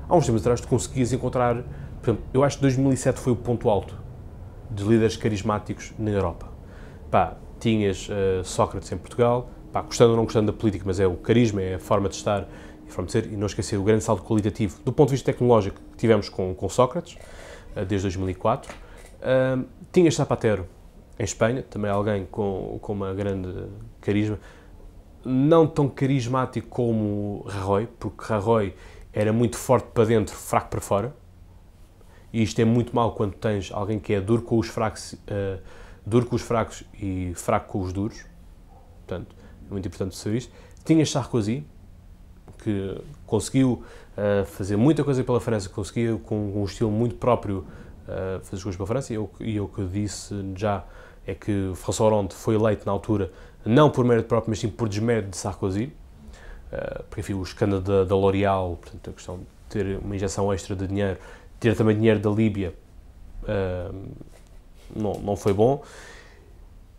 Há uns tempos atrás tu conseguias encontrar, por exemplo, eu acho que 2007 foi o ponto alto de líderes carismáticos na Europa. Pá, tinhas uh, Sócrates em Portugal, pá, gostando ou não gostando da política, mas é o carisma, é a forma de estar fornecer e não esquecer o grande salto qualitativo do ponto de vista tecnológico que tivemos com, com Sócrates, eh, desde 2004. Uh, tinhas Zapatero em Espanha, também alguém com, com uma grande carisma, não tão carismático como Rajoy, porque Rajoy era muito forte para dentro, fraco para fora, e isto é muito mal quando tens alguém que é duro com os fracos, uh, duro com os fracos e fraco com os duros, portanto, é muito importante saber isto. Tinhas Sarkozy, que conseguiu uh, fazer muita coisa pela França, conseguiu com um estilo muito próprio uh, fazer as coisas pela França, e eu, eu que disse já é que François Hollande foi eleito na altura não por mérito próprio, mas sim por desmérito de Sarkozy, uh, porque enfim, o escândalo da, da L'Oréal, portanto, a questão de ter uma injeção extra de dinheiro, ter também dinheiro da Líbia, não, não foi bom.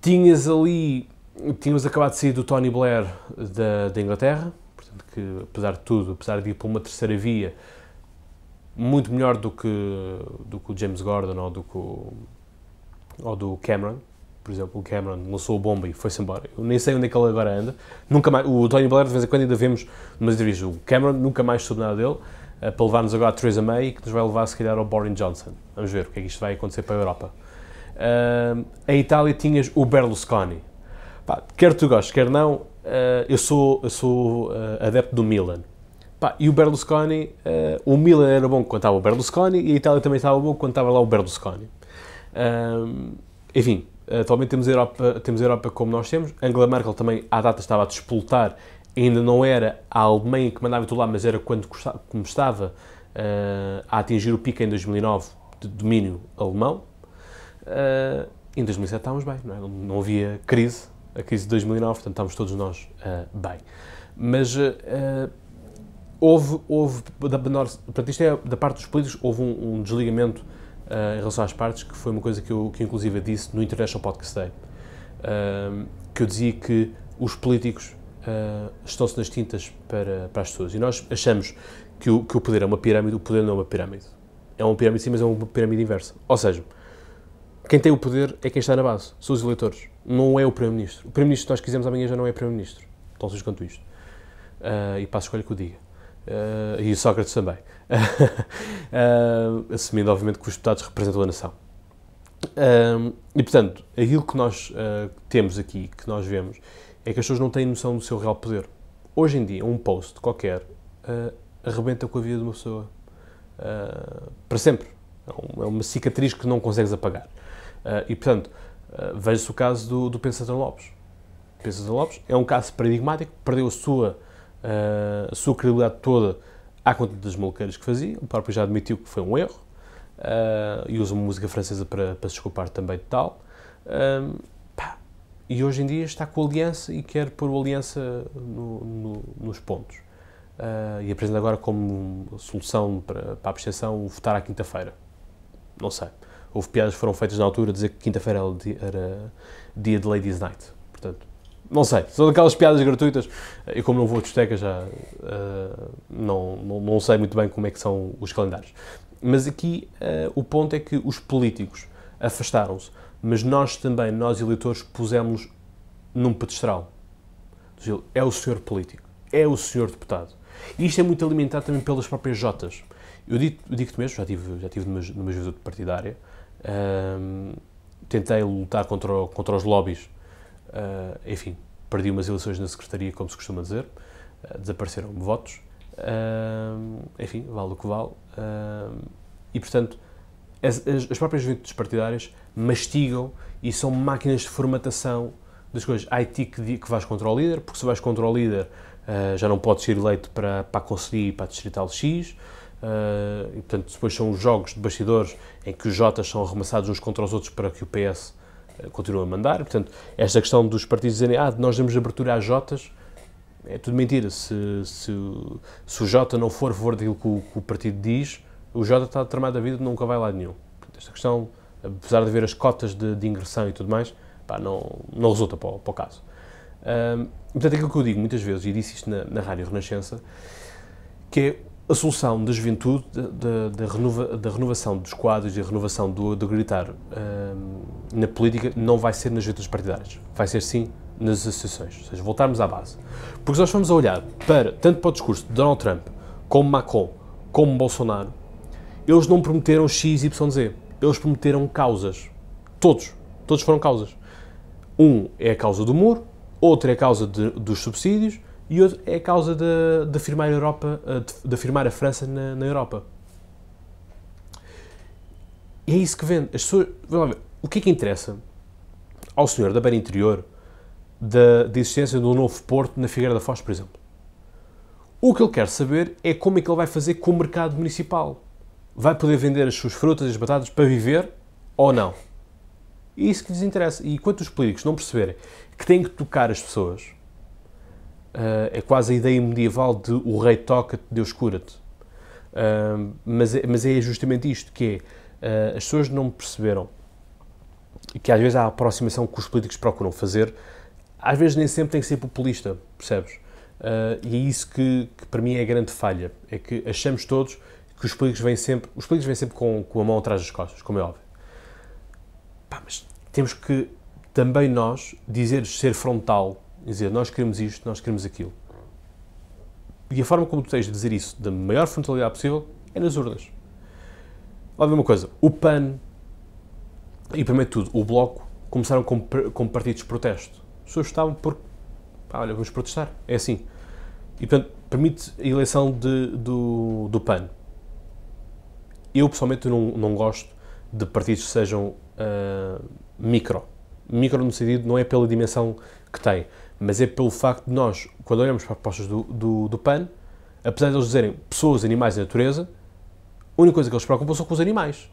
Tinhas ali, tínhamos acabado de sair do Tony Blair da, da Inglaterra, que, apesar de tudo, apesar de ir para uma terceira via, muito melhor do que, do que o James Gordon ou do que o, ou do Cameron. Por exemplo, o Cameron lançou a bomba e foi-se embora. Eu nem sei onde é que ele agora anda. Nunca mais, o Tony Blair, de vez em quando, ainda vemos umas entrevistas. O Cameron nunca mais soube nada dele eh, para levar-nos agora a Theresa May e que nos vai levar, se calhar, ao Boris Johnson. Vamos ver o que é que isto vai acontecer para a Europa. Uh, a Itália tinhas o Berlusconi. Pá, quer tu gostes, quer não, eh, eu sou, eu sou eh, adepto do Milan. Pá, e o Berlusconi, eh, o Milan era bom quando estava o Berlusconi e a Itália também estava bom quando estava lá o Berlusconi. enfim, atualmente temos a Europa, temos a Europa como nós temos. Angela Merkel também, à data, estava a despoltar. Ainda não era a Alemanha que mandava tudo lá, mas era quando como estava a atingir o pico em 2009 de domínio alemão. em 2007 estávamos bem, não, é? não havia crise a crise de 2009, portanto estamos todos nós uh, bem. Mas uh, houve, houve da, portanto, isto é da parte dos políticos, houve um, um desligamento uh, em relação às partes, que foi uma coisa que eu, que inclusive disse no International Podcast Day, ehm, que eu dizia que os políticos estão-se nas tintas para, para as pessoas. E nós achamos que o, que o poder é uma pirâmide, o poder não é uma pirâmide. É uma pirâmide sim, mas é uma pirâmide inversa. Ou seja, quem tem o poder é quem está na base, são os eleitores não é o Primeiro-Ministro. O Primeiro-Ministro que nós quisemos amanhã já não é Primeiro-Ministro. Tão sujo quanto isto. Uh, e passo a escolha que o diga. Uh, e o Sócrates também. uh, assumindo, obviamente, que os deputados representam a nação. e, portanto, aquilo que nós temos aqui, que nós vemos, é que as pessoas não têm noção do seu real poder. Hoje em dia, um post qualquer arrebenta com a vida de uma pessoa para sempre. É, é uma cicatriz que não consegues apagar. e, portanto, eh, veja-se o caso do, do Pensador Lopes. O Pensador Lopes é um caso paradigmático, perdeu a sua, eh, a sua credibilidade toda à conta das maluqueiras que fazia, o próprio já admitiu que foi um erro, eh, e usa uma música francesa para, para se desculpar também de tal. Ehm, e hoje em dia está com a Aliança e quer pôr o Aliança no, no, nos pontos. Uh, e apresenta agora como solução para, para a abstenção votar à quinta-feira. Não sei houve piadas que foram feitas na altura dizer que quinta-feira era dia de Ladies Night. Portanto, não sei, são aquelas piadas gratuitas. Eu, eh, como não vou a discoteca, já uh, não, não, não, sei muito bem como é que são os calendários. Mas aqui uh, o ponto é que os políticos afastaram-se, mas nós também, nós eleitores, pusemos num pedestral. É o senhor político, é o senhor deputado. E isto é muito alimentado também pelas próprias Jotas. Eu digo-te digo mesmo, já tive, já tive numa, numa juventude partidária, um, tentei lutar contra, contra os lobbies, uh, enfim, perdi umas eleições na Secretaria, como se costuma dizer, uh, desapareceram-me votos, uh, enfim, vale o que vale. e, portanto, as, as, as próprias juventudes partidárias mastigam e são máquinas de formatação das coisas. Há ti que, que vais contra o líder, porque se vais contra o líder ah, já não podes ser eleito para, para conseguir para a Distrital X, Uh, e, portanto, depois são os jogos de bastidores em que os Jotas são arremessados uns contra os outros para que o PS uh, ah, continue a mandar. E, portanto, esta questão dos partidos dizerem ah, nós damos abertura às Jotas é tudo mentira. Se, se, se o Jota não for a favor daquilo que o, que o partido diz, o Jota está tramado a vida e nunca vai lá nenhum. Portanto, esta questão, apesar de haver as cotas de, de ingressão e tudo mais, pá, não, não resulta para o, para o caso. Um, ah, portanto, aquilo que eu digo muitas vezes, e disse isto na, na Rádio Renascença, que é a solução da juventude, da, renova, da renovação dos quadros e a renovação do, do gritar uh, na política não vai ser nas juventudes partidárias, vai ser sim nas associações, ou seja, voltarmos à base. Porque se nós formos a olhar para, tanto para o discurso de Donald Trump, como Macron, como Bolsonaro, eles não prometeram X, Y, Z, eles prometeram causas. Todos, todos foram causas. Um é a causa do muro, outro é a causa de, dos subsídios, e outro é a causa de, de afirmar a Europa, eh, de, de afirmar a França na, na, Europa. E é isso que vende. As pessoas, ver, o que é que interessa ao senhor da beira interior da, da existência de um novo porto na Figueira da Foz, por exemplo? O que ele quer saber é como é que ele vai fazer com o mercado municipal. Vai poder vender as suas frutas e as batatas para viver ou não? É isso que lhes interessa. E enquanto os políticos não perceberem que têm que tocar as pessoas, eh, é quase a ideia medieval de o rei toca-te, Deus cura-te. mas, é, mas é justamente isto, que é, eh, as pessoas não perceberam que às vezes há a aproximação que os políticos procuram fazer, às vezes nem sempre tem que ser populista, percebes? Eh, e é isso que, que para mim é a grande falha, é que achamos todos que os políticos vêm sempre, os políticos vêm sempre com, com a mão atrás das costas, como é óbvio. Pá, mas temos que também nós dizer ser frontal dizer nós queremos isto, nós queremos aquilo. E a forma como tu tens de dizer isso da maior frontalidade possível é nas urnas. olha uma coisa: o PAN e, primeiro de tudo, o Bloco começaram com, com partidos de protesto. As pessoas estavam por. Ah, olha, vamos protestar. É assim. E, portanto, permite a eleição de, do, do PAN. Eu, pessoalmente, não, não gosto de partidos que sejam uh, micro. Micro no sentido não é pela dimensão que tem mas é pelo facto de nós, quando olhamos para propostas do, do, do PAN, apesar de eles dizerem pessoas, animais e natureza, a única coisa que eles se preocupam são com os animais.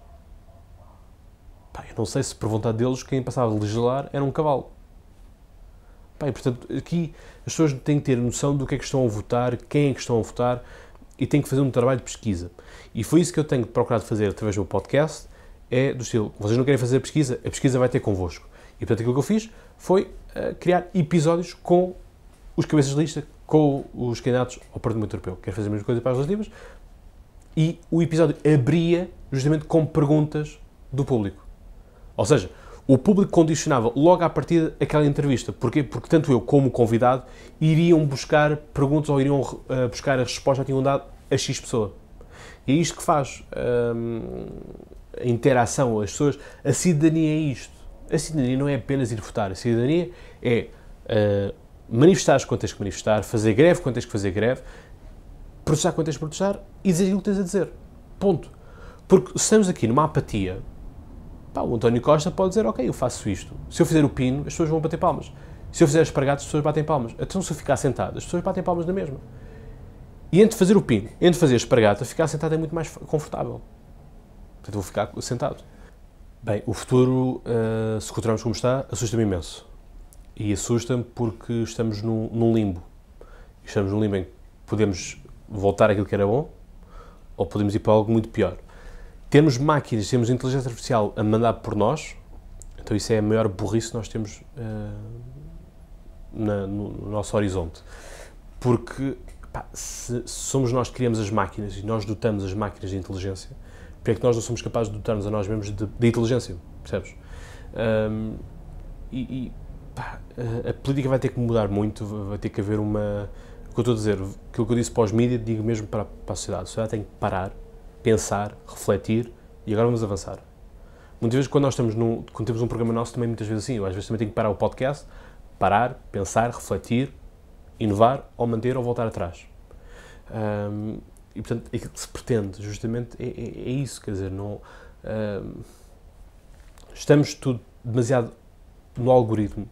Pá, eu não sei se por vontade deles quem passava a legislar era um cavalo. Pá, e, portanto, aqui as pessoas têm que ter noção do que é que estão a votar, quem é que estão a votar e têm que fazer um trabalho de pesquisa. E foi isso que eu tenho procurado fazer através do meu podcast, é do estilo, vocês não querem fazer a pesquisa, a pesquisa vai ter convosco. E portanto aquilo que eu fiz foi eh, criar episódios com os cabeças de lista, com os candidatos ao Parlamento Europeu. Quero fazer a mesma coisa para as legislativas. E o episódio abria justamente com perguntas do público. Ou seja, o público condicionava logo à partida aquela entrevista. Porquê? Porque tanto eu como o convidado iriam buscar perguntas ou iriam uh, buscar a resposta que tinham dado a X pessoa. E é isto que faz ehm, a interação, as pessoas, a cidadania é isto. A cidadania não é apenas ir votar, a cidadania é uh, manifestar as contas que manifestar, fazer greve quando tens que fazer greve, protestar quando tens que protestar e dizer aquilo que tens a dizer. Ponto. Porque se estamos aqui numa apatia, pá, o António Costa pode dizer, ok, eu faço isto. Se eu fizer o pino, as pessoas vão bater palmas. Se eu fizer espargato, as pessoas batem palmas. Então, se eu ficar sentado, as pessoas batem palmas na mesma. E entre fazer o pino, entre fazer a espargata, ficar sentado é muito mais confortável. Portanto, vou ficar sentado. Bem, o futuro, uh, se continuarmos como está, assusta-me imenso. E assusta-me porque estamos num, num, limbo. Estamos num limbo em que podemos voltar àquilo que era bom ou podemos ir para algo muito pior. Temos máquinas, temos inteligência artificial a mandar por nós, então isso é a maior burrice que nós temos uh, na, no nosso horizonte. Porque pá, se somos nós que criamos as máquinas e nós dotamos as máquinas de inteligência, porque é que nós não somos capazes de dotar-nos a nós mesmos de, de inteligência, percebes? Um, e, e pá, a, política vai ter que mudar muito, vai ter que haver uma. O que eu estou a dizer, aquilo que eu disse para os mídias, digo mesmo para, para a sociedade. A sociedade tem que parar, pensar, refletir e agora vamos avançar. Muitas vezes, quando nós estamos num, quando temos um programa nosso, também muitas vezes assim, eu às vezes também tenho que parar o podcast, parar, pensar, refletir, inovar ou manter ou voltar atrás. Um, e portanto aquilo que se pretende justamente é, é, é isso, quer dizer, não uh, estamos tudo demasiado no algoritmo,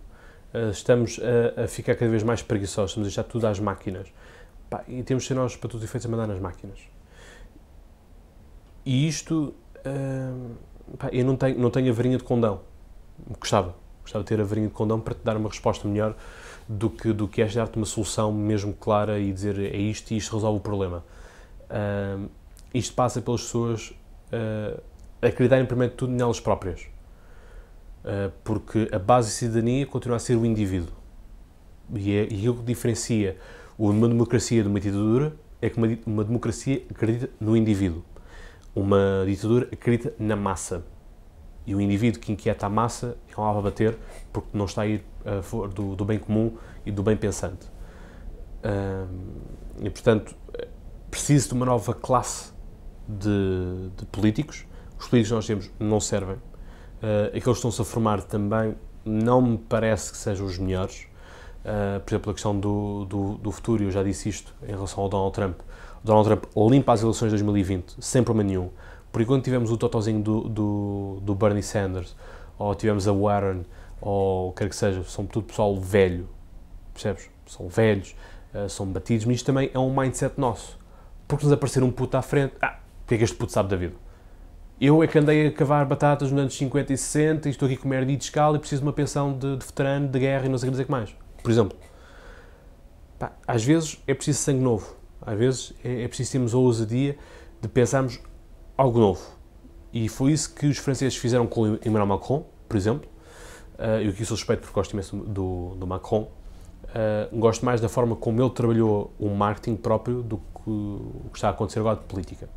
uh, estamos a, a, ficar cada vez mais preguiçosos, estamos a deixar tudo às máquinas Pá, e temos de ser nós para todos os efeitos a mandar nas máquinas. E isto uh, pá, eu não tenho, não tenho a varinha de condão, gostava, gostava de ter a varinha de condão para te dar uma resposta melhor do que, do que esta dar-te uma solução mesmo clara e dizer é isto e isto resolve o problema. Uh, isto passa pelas pessoas uh, acreditarem primeiro de tudo nelas próprias. Uh, porque a base de cidadania continua a ser o indivíduo. E, é, e o que diferencia uma democracia de uma ditadura é que uma, uma democracia acredita no indivíduo. Uma ditadura acredita na massa. E o indivíduo que inquieta a massa é um alvo a bater porque não está a ir a favor do, do bem comum e do bem pensante. Uh, e, portanto, preciso de uma nova classe de, de políticos. Os políticos que nós temos não servem. Uh, aqueles que estão-se a formar também não me parece que sejam os melhores. Uh, por exemplo, a questão do, do, do futuro, eu já disse isto em relação ao Donald Trump. O Donald Trump limpa as eleições de 2020, sem problema nenhum. Por enquanto tivemos o totalzinho do, do, do Bernie Sanders, ou tivemos a Warren, ou o que quer que seja, são tudo pessoal velho, percebes? São velhos, eh, são batidos, mas isto também é um mindset nosso porque nos aparecer um puto à frente, ah, o que é que este puto sabe da vida? Eu é que andei a cavar batatas nos anos 50 e 60 e estou aqui com merda de escala e preciso de uma pensão de, de, veterano, de guerra e não sei o que mais. Por exemplo, pá, às vezes é preciso sangue novo, às vezes é, é preciso termos a ousadia de pensarmos algo novo. E foi isso que os franceses fizeram com Emmanuel Macron, por exemplo. Uh, eu aqui sou suspeito porque gosto imenso do, do Macron. Uh, gosto mais da forma como ele trabalhou o marketing próprio do que o que está a acontecer agora de política.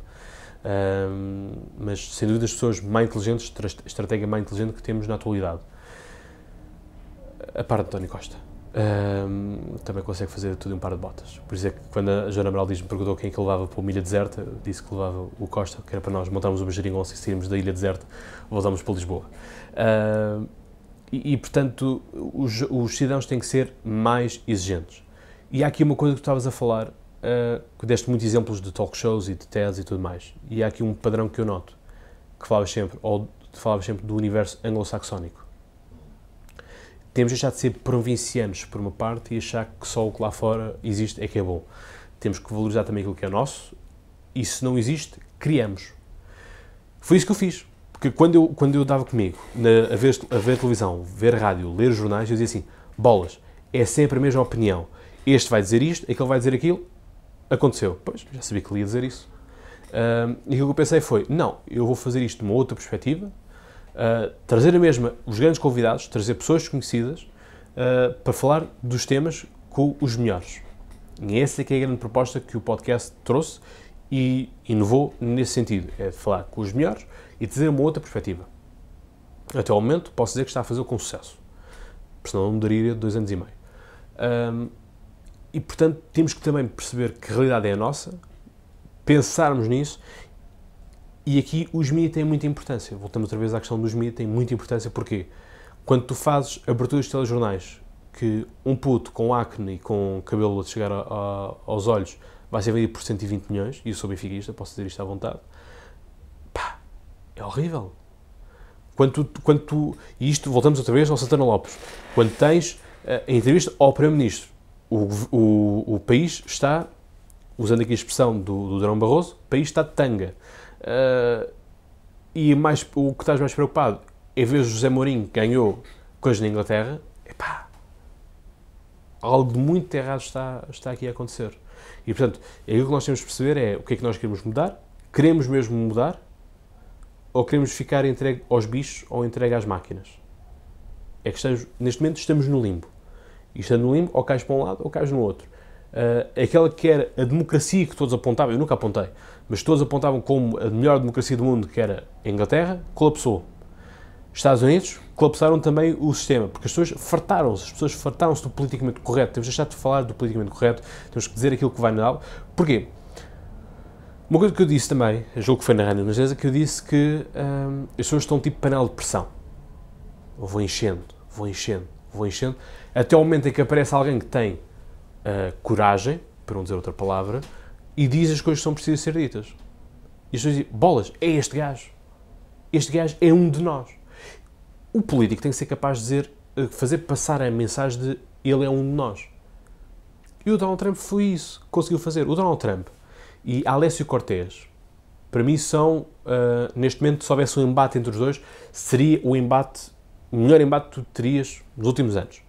mas, sem dúvida, as pessoas mais inteligentes, a estratégia mais inteligente que temos na atualidade. A par de António Costa. também consegue fazer tudo em um par de botas. Por isso é que quando a Joana Amaral diz, me perguntou quem é que levava para a ilha deserta, disse que levava o Costa, que era para nós montarmos uma geringonça e sairmos da ilha deserta, voltámos para Lisboa. e, e, portanto, os, os cidadãos têm que ser mais exigentes. E há aqui uma coisa que tu estavas a falar, que ah, deste muitos exemplos de talk shows e de TEDs e tudo mais. E há aqui um padrão que eu noto, que falavas sempre, ou sempre do universo anglo-saxónico. Temos de deixar de ser provincianos, por uma parte, e achar que só o que lá fora existe é que é bom. Temos que valorizar também aquilo que é nosso, e se não existe, criamos. Foi isso que eu fiz. Porque quando eu, quando eu dava comigo na, a, ver, a ver televisão, ver rádio, ler jornais, eu dizia assim: bolas, é sempre a mesma opinião. Este vai dizer isto, aquele vai dizer aquilo, Aconteceu. Pois, já sabia que lhe ia dizer isso. Uh, e aquilo que eu pensei foi, não, eu vou fazer isto de uma outra perspectiva, uh, trazer a mesma os grandes convidados, trazer pessoas conhecidas uh, ah, para falar dos temas com os melhores. E essa é que é a grande proposta que o podcast trouxe e inovou nesse sentido, é falar com os melhores e trazer uma outra perspectiva. Até o momento, posso dizer que está a fazer com sucesso. Porque senão não daria dois anos e meio. E, portanto, temos que também perceber que realidade é a nossa, pensarmos nisso e aqui os mídia têm muita importância. Voltamos outra vez à questão dos mídia, têm muita importância. Porquê? Quando tu fazes aberturas de telejornais, que um puto com acne e com cabelo a chegar a, a, aos olhos vai ser vendido por 120 milhões, e eu sou benfiquista, posso dizer isto à vontade, pá, é horrível. Quando tu, quando tu, e isto, voltamos outra vez ao Santana Lopes, quando tens a, eh, a entrevista ao Primeiro-Ministro, o, o, o país está, usando aqui a expressão do, do Barroso, o país está de tanga. Uh, e mais, o que estás mais preocupado, é ver o José Mourinho que ganhou coisas na Inglaterra, epá, algo de muito errado está, está aqui a acontecer. E, portanto, aquilo que nós temos de perceber é o que é que nós queremos mudar, queremos mesmo mudar, ou queremos ficar entregue aos bichos ou entregue às máquinas. É que estamos, neste momento estamos no limbo. E estando é no limbo, ou cais para um lado ou cais no outro. Uh, aquela que era a democracia que todos apontavam, eu nunca apontei, mas todos apontavam como a melhor democracia do mundo, que era a Inglaterra, colapsou. Estados Unidos colapsaram também o sistema, porque as pessoas fartaram-se, as pessoas fartaram-se do politicamente correto. Temos de deixar de falar do politicamente correto, temos que dizer aquilo que vai na aula. Porquê? Uma coisa que eu disse também, jogo que foi na Rádio é que eu disse que hum, as pessoas estão tipo panel de pressão. vou enchendo, vou enchendo, vou enchendo até o momento em que aparece alguém que tem uh, coragem, para não dizer outra palavra, e diz as coisas que são precisas ser ditas. E as pessoas dizem, bolas, é este gajo. Este gajo é um de nós. O político tem que ser capaz de dizer, eh, fazer passar a mensagem de ele é um de nós. E o Donald Trump foi isso, conseguiu fazer. O Donald Trump e Alessio Cortés, para mim, são, uh, neste momento, se houvesse um embate entre os dois, seria o embate, o melhor embate que tu terias nos últimos anos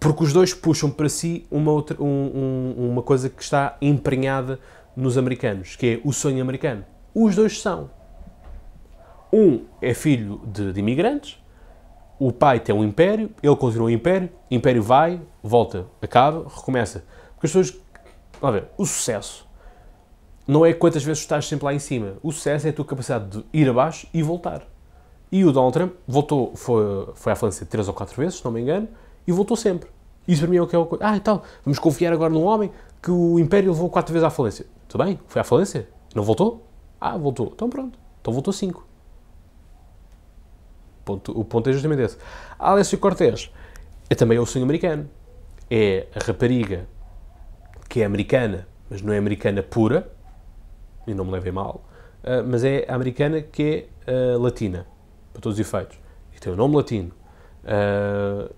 porque os dois puxam para si uma, outra, um, um, uma coisa que está emprenhada nos americanos, que é o sonho americano. Os dois são. Um é filho de, de imigrantes, o pai tem um império, ele continua o império, o império vai, volta, acaba, recomeça. Porque as pessoas. Vamos ver, o sucesso não é quantas vezes estás sempre lá em cima. O sucesso é a tua capacidade de ir abaixo e voltar. E o Donald Trump voltou, foi, foi à França três ou quatro vezes, se não me engano, e voltou sempre. Isso para mim é o que é o. Ah, então, vamos confiar agora num homem que o Império levou quatro vezes à falência. Tudo bem, foi à falência? Não voltou? Ah, voltou. Então pronto. Então voltou cinco. Ponto, o ponto é justamente esse. Alessio Cortés é também é o sonho americano. É a rapariga que é americana, mas não é americana pura, e não me levem mal, ah, mas é a americana que é uh, latina, para todos os efeitos. E tem o um nome latino. Ah,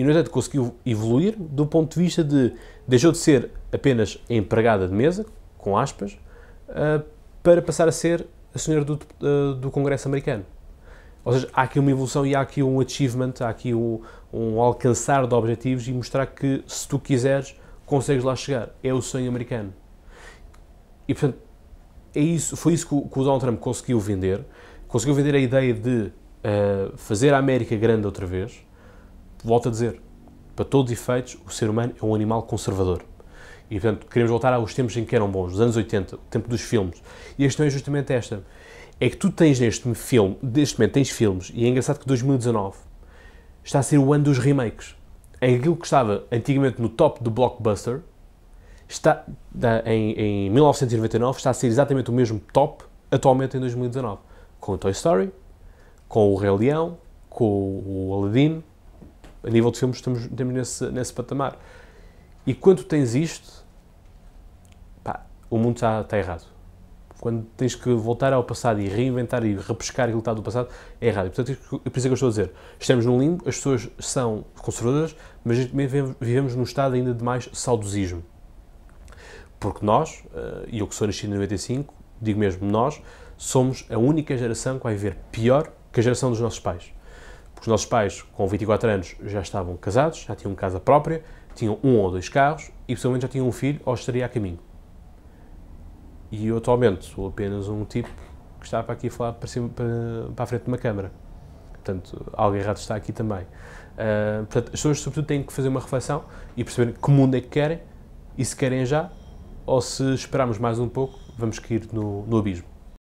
e, no entanto, conseguiu evoluir do ponto de vista de deixou de ser apenas empregada de mesa, com aspas, uh, para passar a ser a senhora do, uh, do Congresso americano. Ou seja, há aqui uma evolução e há aqui um achievement, há aqui um, um alcançar de objetivos e mostrar que, se tu quiseres, consegues lá chegar. É o sonho americano. E, portanto, é isso, foi isso que o, que o Donald Trump conseguiu vender. Conseguiu vender a ideia de uh, fazer a América grande outra vez, volto a dizer, para todos os efeitos, o ser humano é um animal conservador. E, portanto, queremos voltar aos tempos em que eram bons, os anos 80, o tempo dos filmes. E a questão é justamente esta. É que tu tens neste filme, neste momento tens filmes, e é engraçado que 2019 está a ser o ano dos remakes. Em aquilo que estava antigamente no top do blockbuster, está, em, em 1999 está a ser exatamente o mesmo top atualmente em 2019. Com o Toy Story, com o Rei Leão, com o Aladdin, a nível de filmes estamos, estamos nesse, nesse patamar. E quando tens isto, pá, o mundo está errado. Quando tens que voltar ao passado e reinventar e repescar aquilo que está do passado, é errado. E, portanto, é, é por isso é que eu estou a dizer. Estamos num limbo, as pessoas são conservadoras, mas também vivemos num estado ainda de mais saudosismo. Porque nós, eh, e eu que sou nascido em 95, digo mesmo nós, somos a única geração que vai ver pior que a geração dos nossos pais. Os nossos pais, com 24 anos, já estavam casados, já tinham casa própria, tinham um ou dois carros e possivelmente já tinham um filho ou estaria a caminho. E eu atualmente sou apenas um tipo que está para aqui a falar para, cima, para, para a frente de uma câmara. Portanto, algo errado está aqui também. Uh, portanto, as pessoas, sobretudo, têm que fazer uma reflexão e perceber que mundo é que querem e se querem já ou se esperarmos mais um pouco, vamos cair no, no abismo.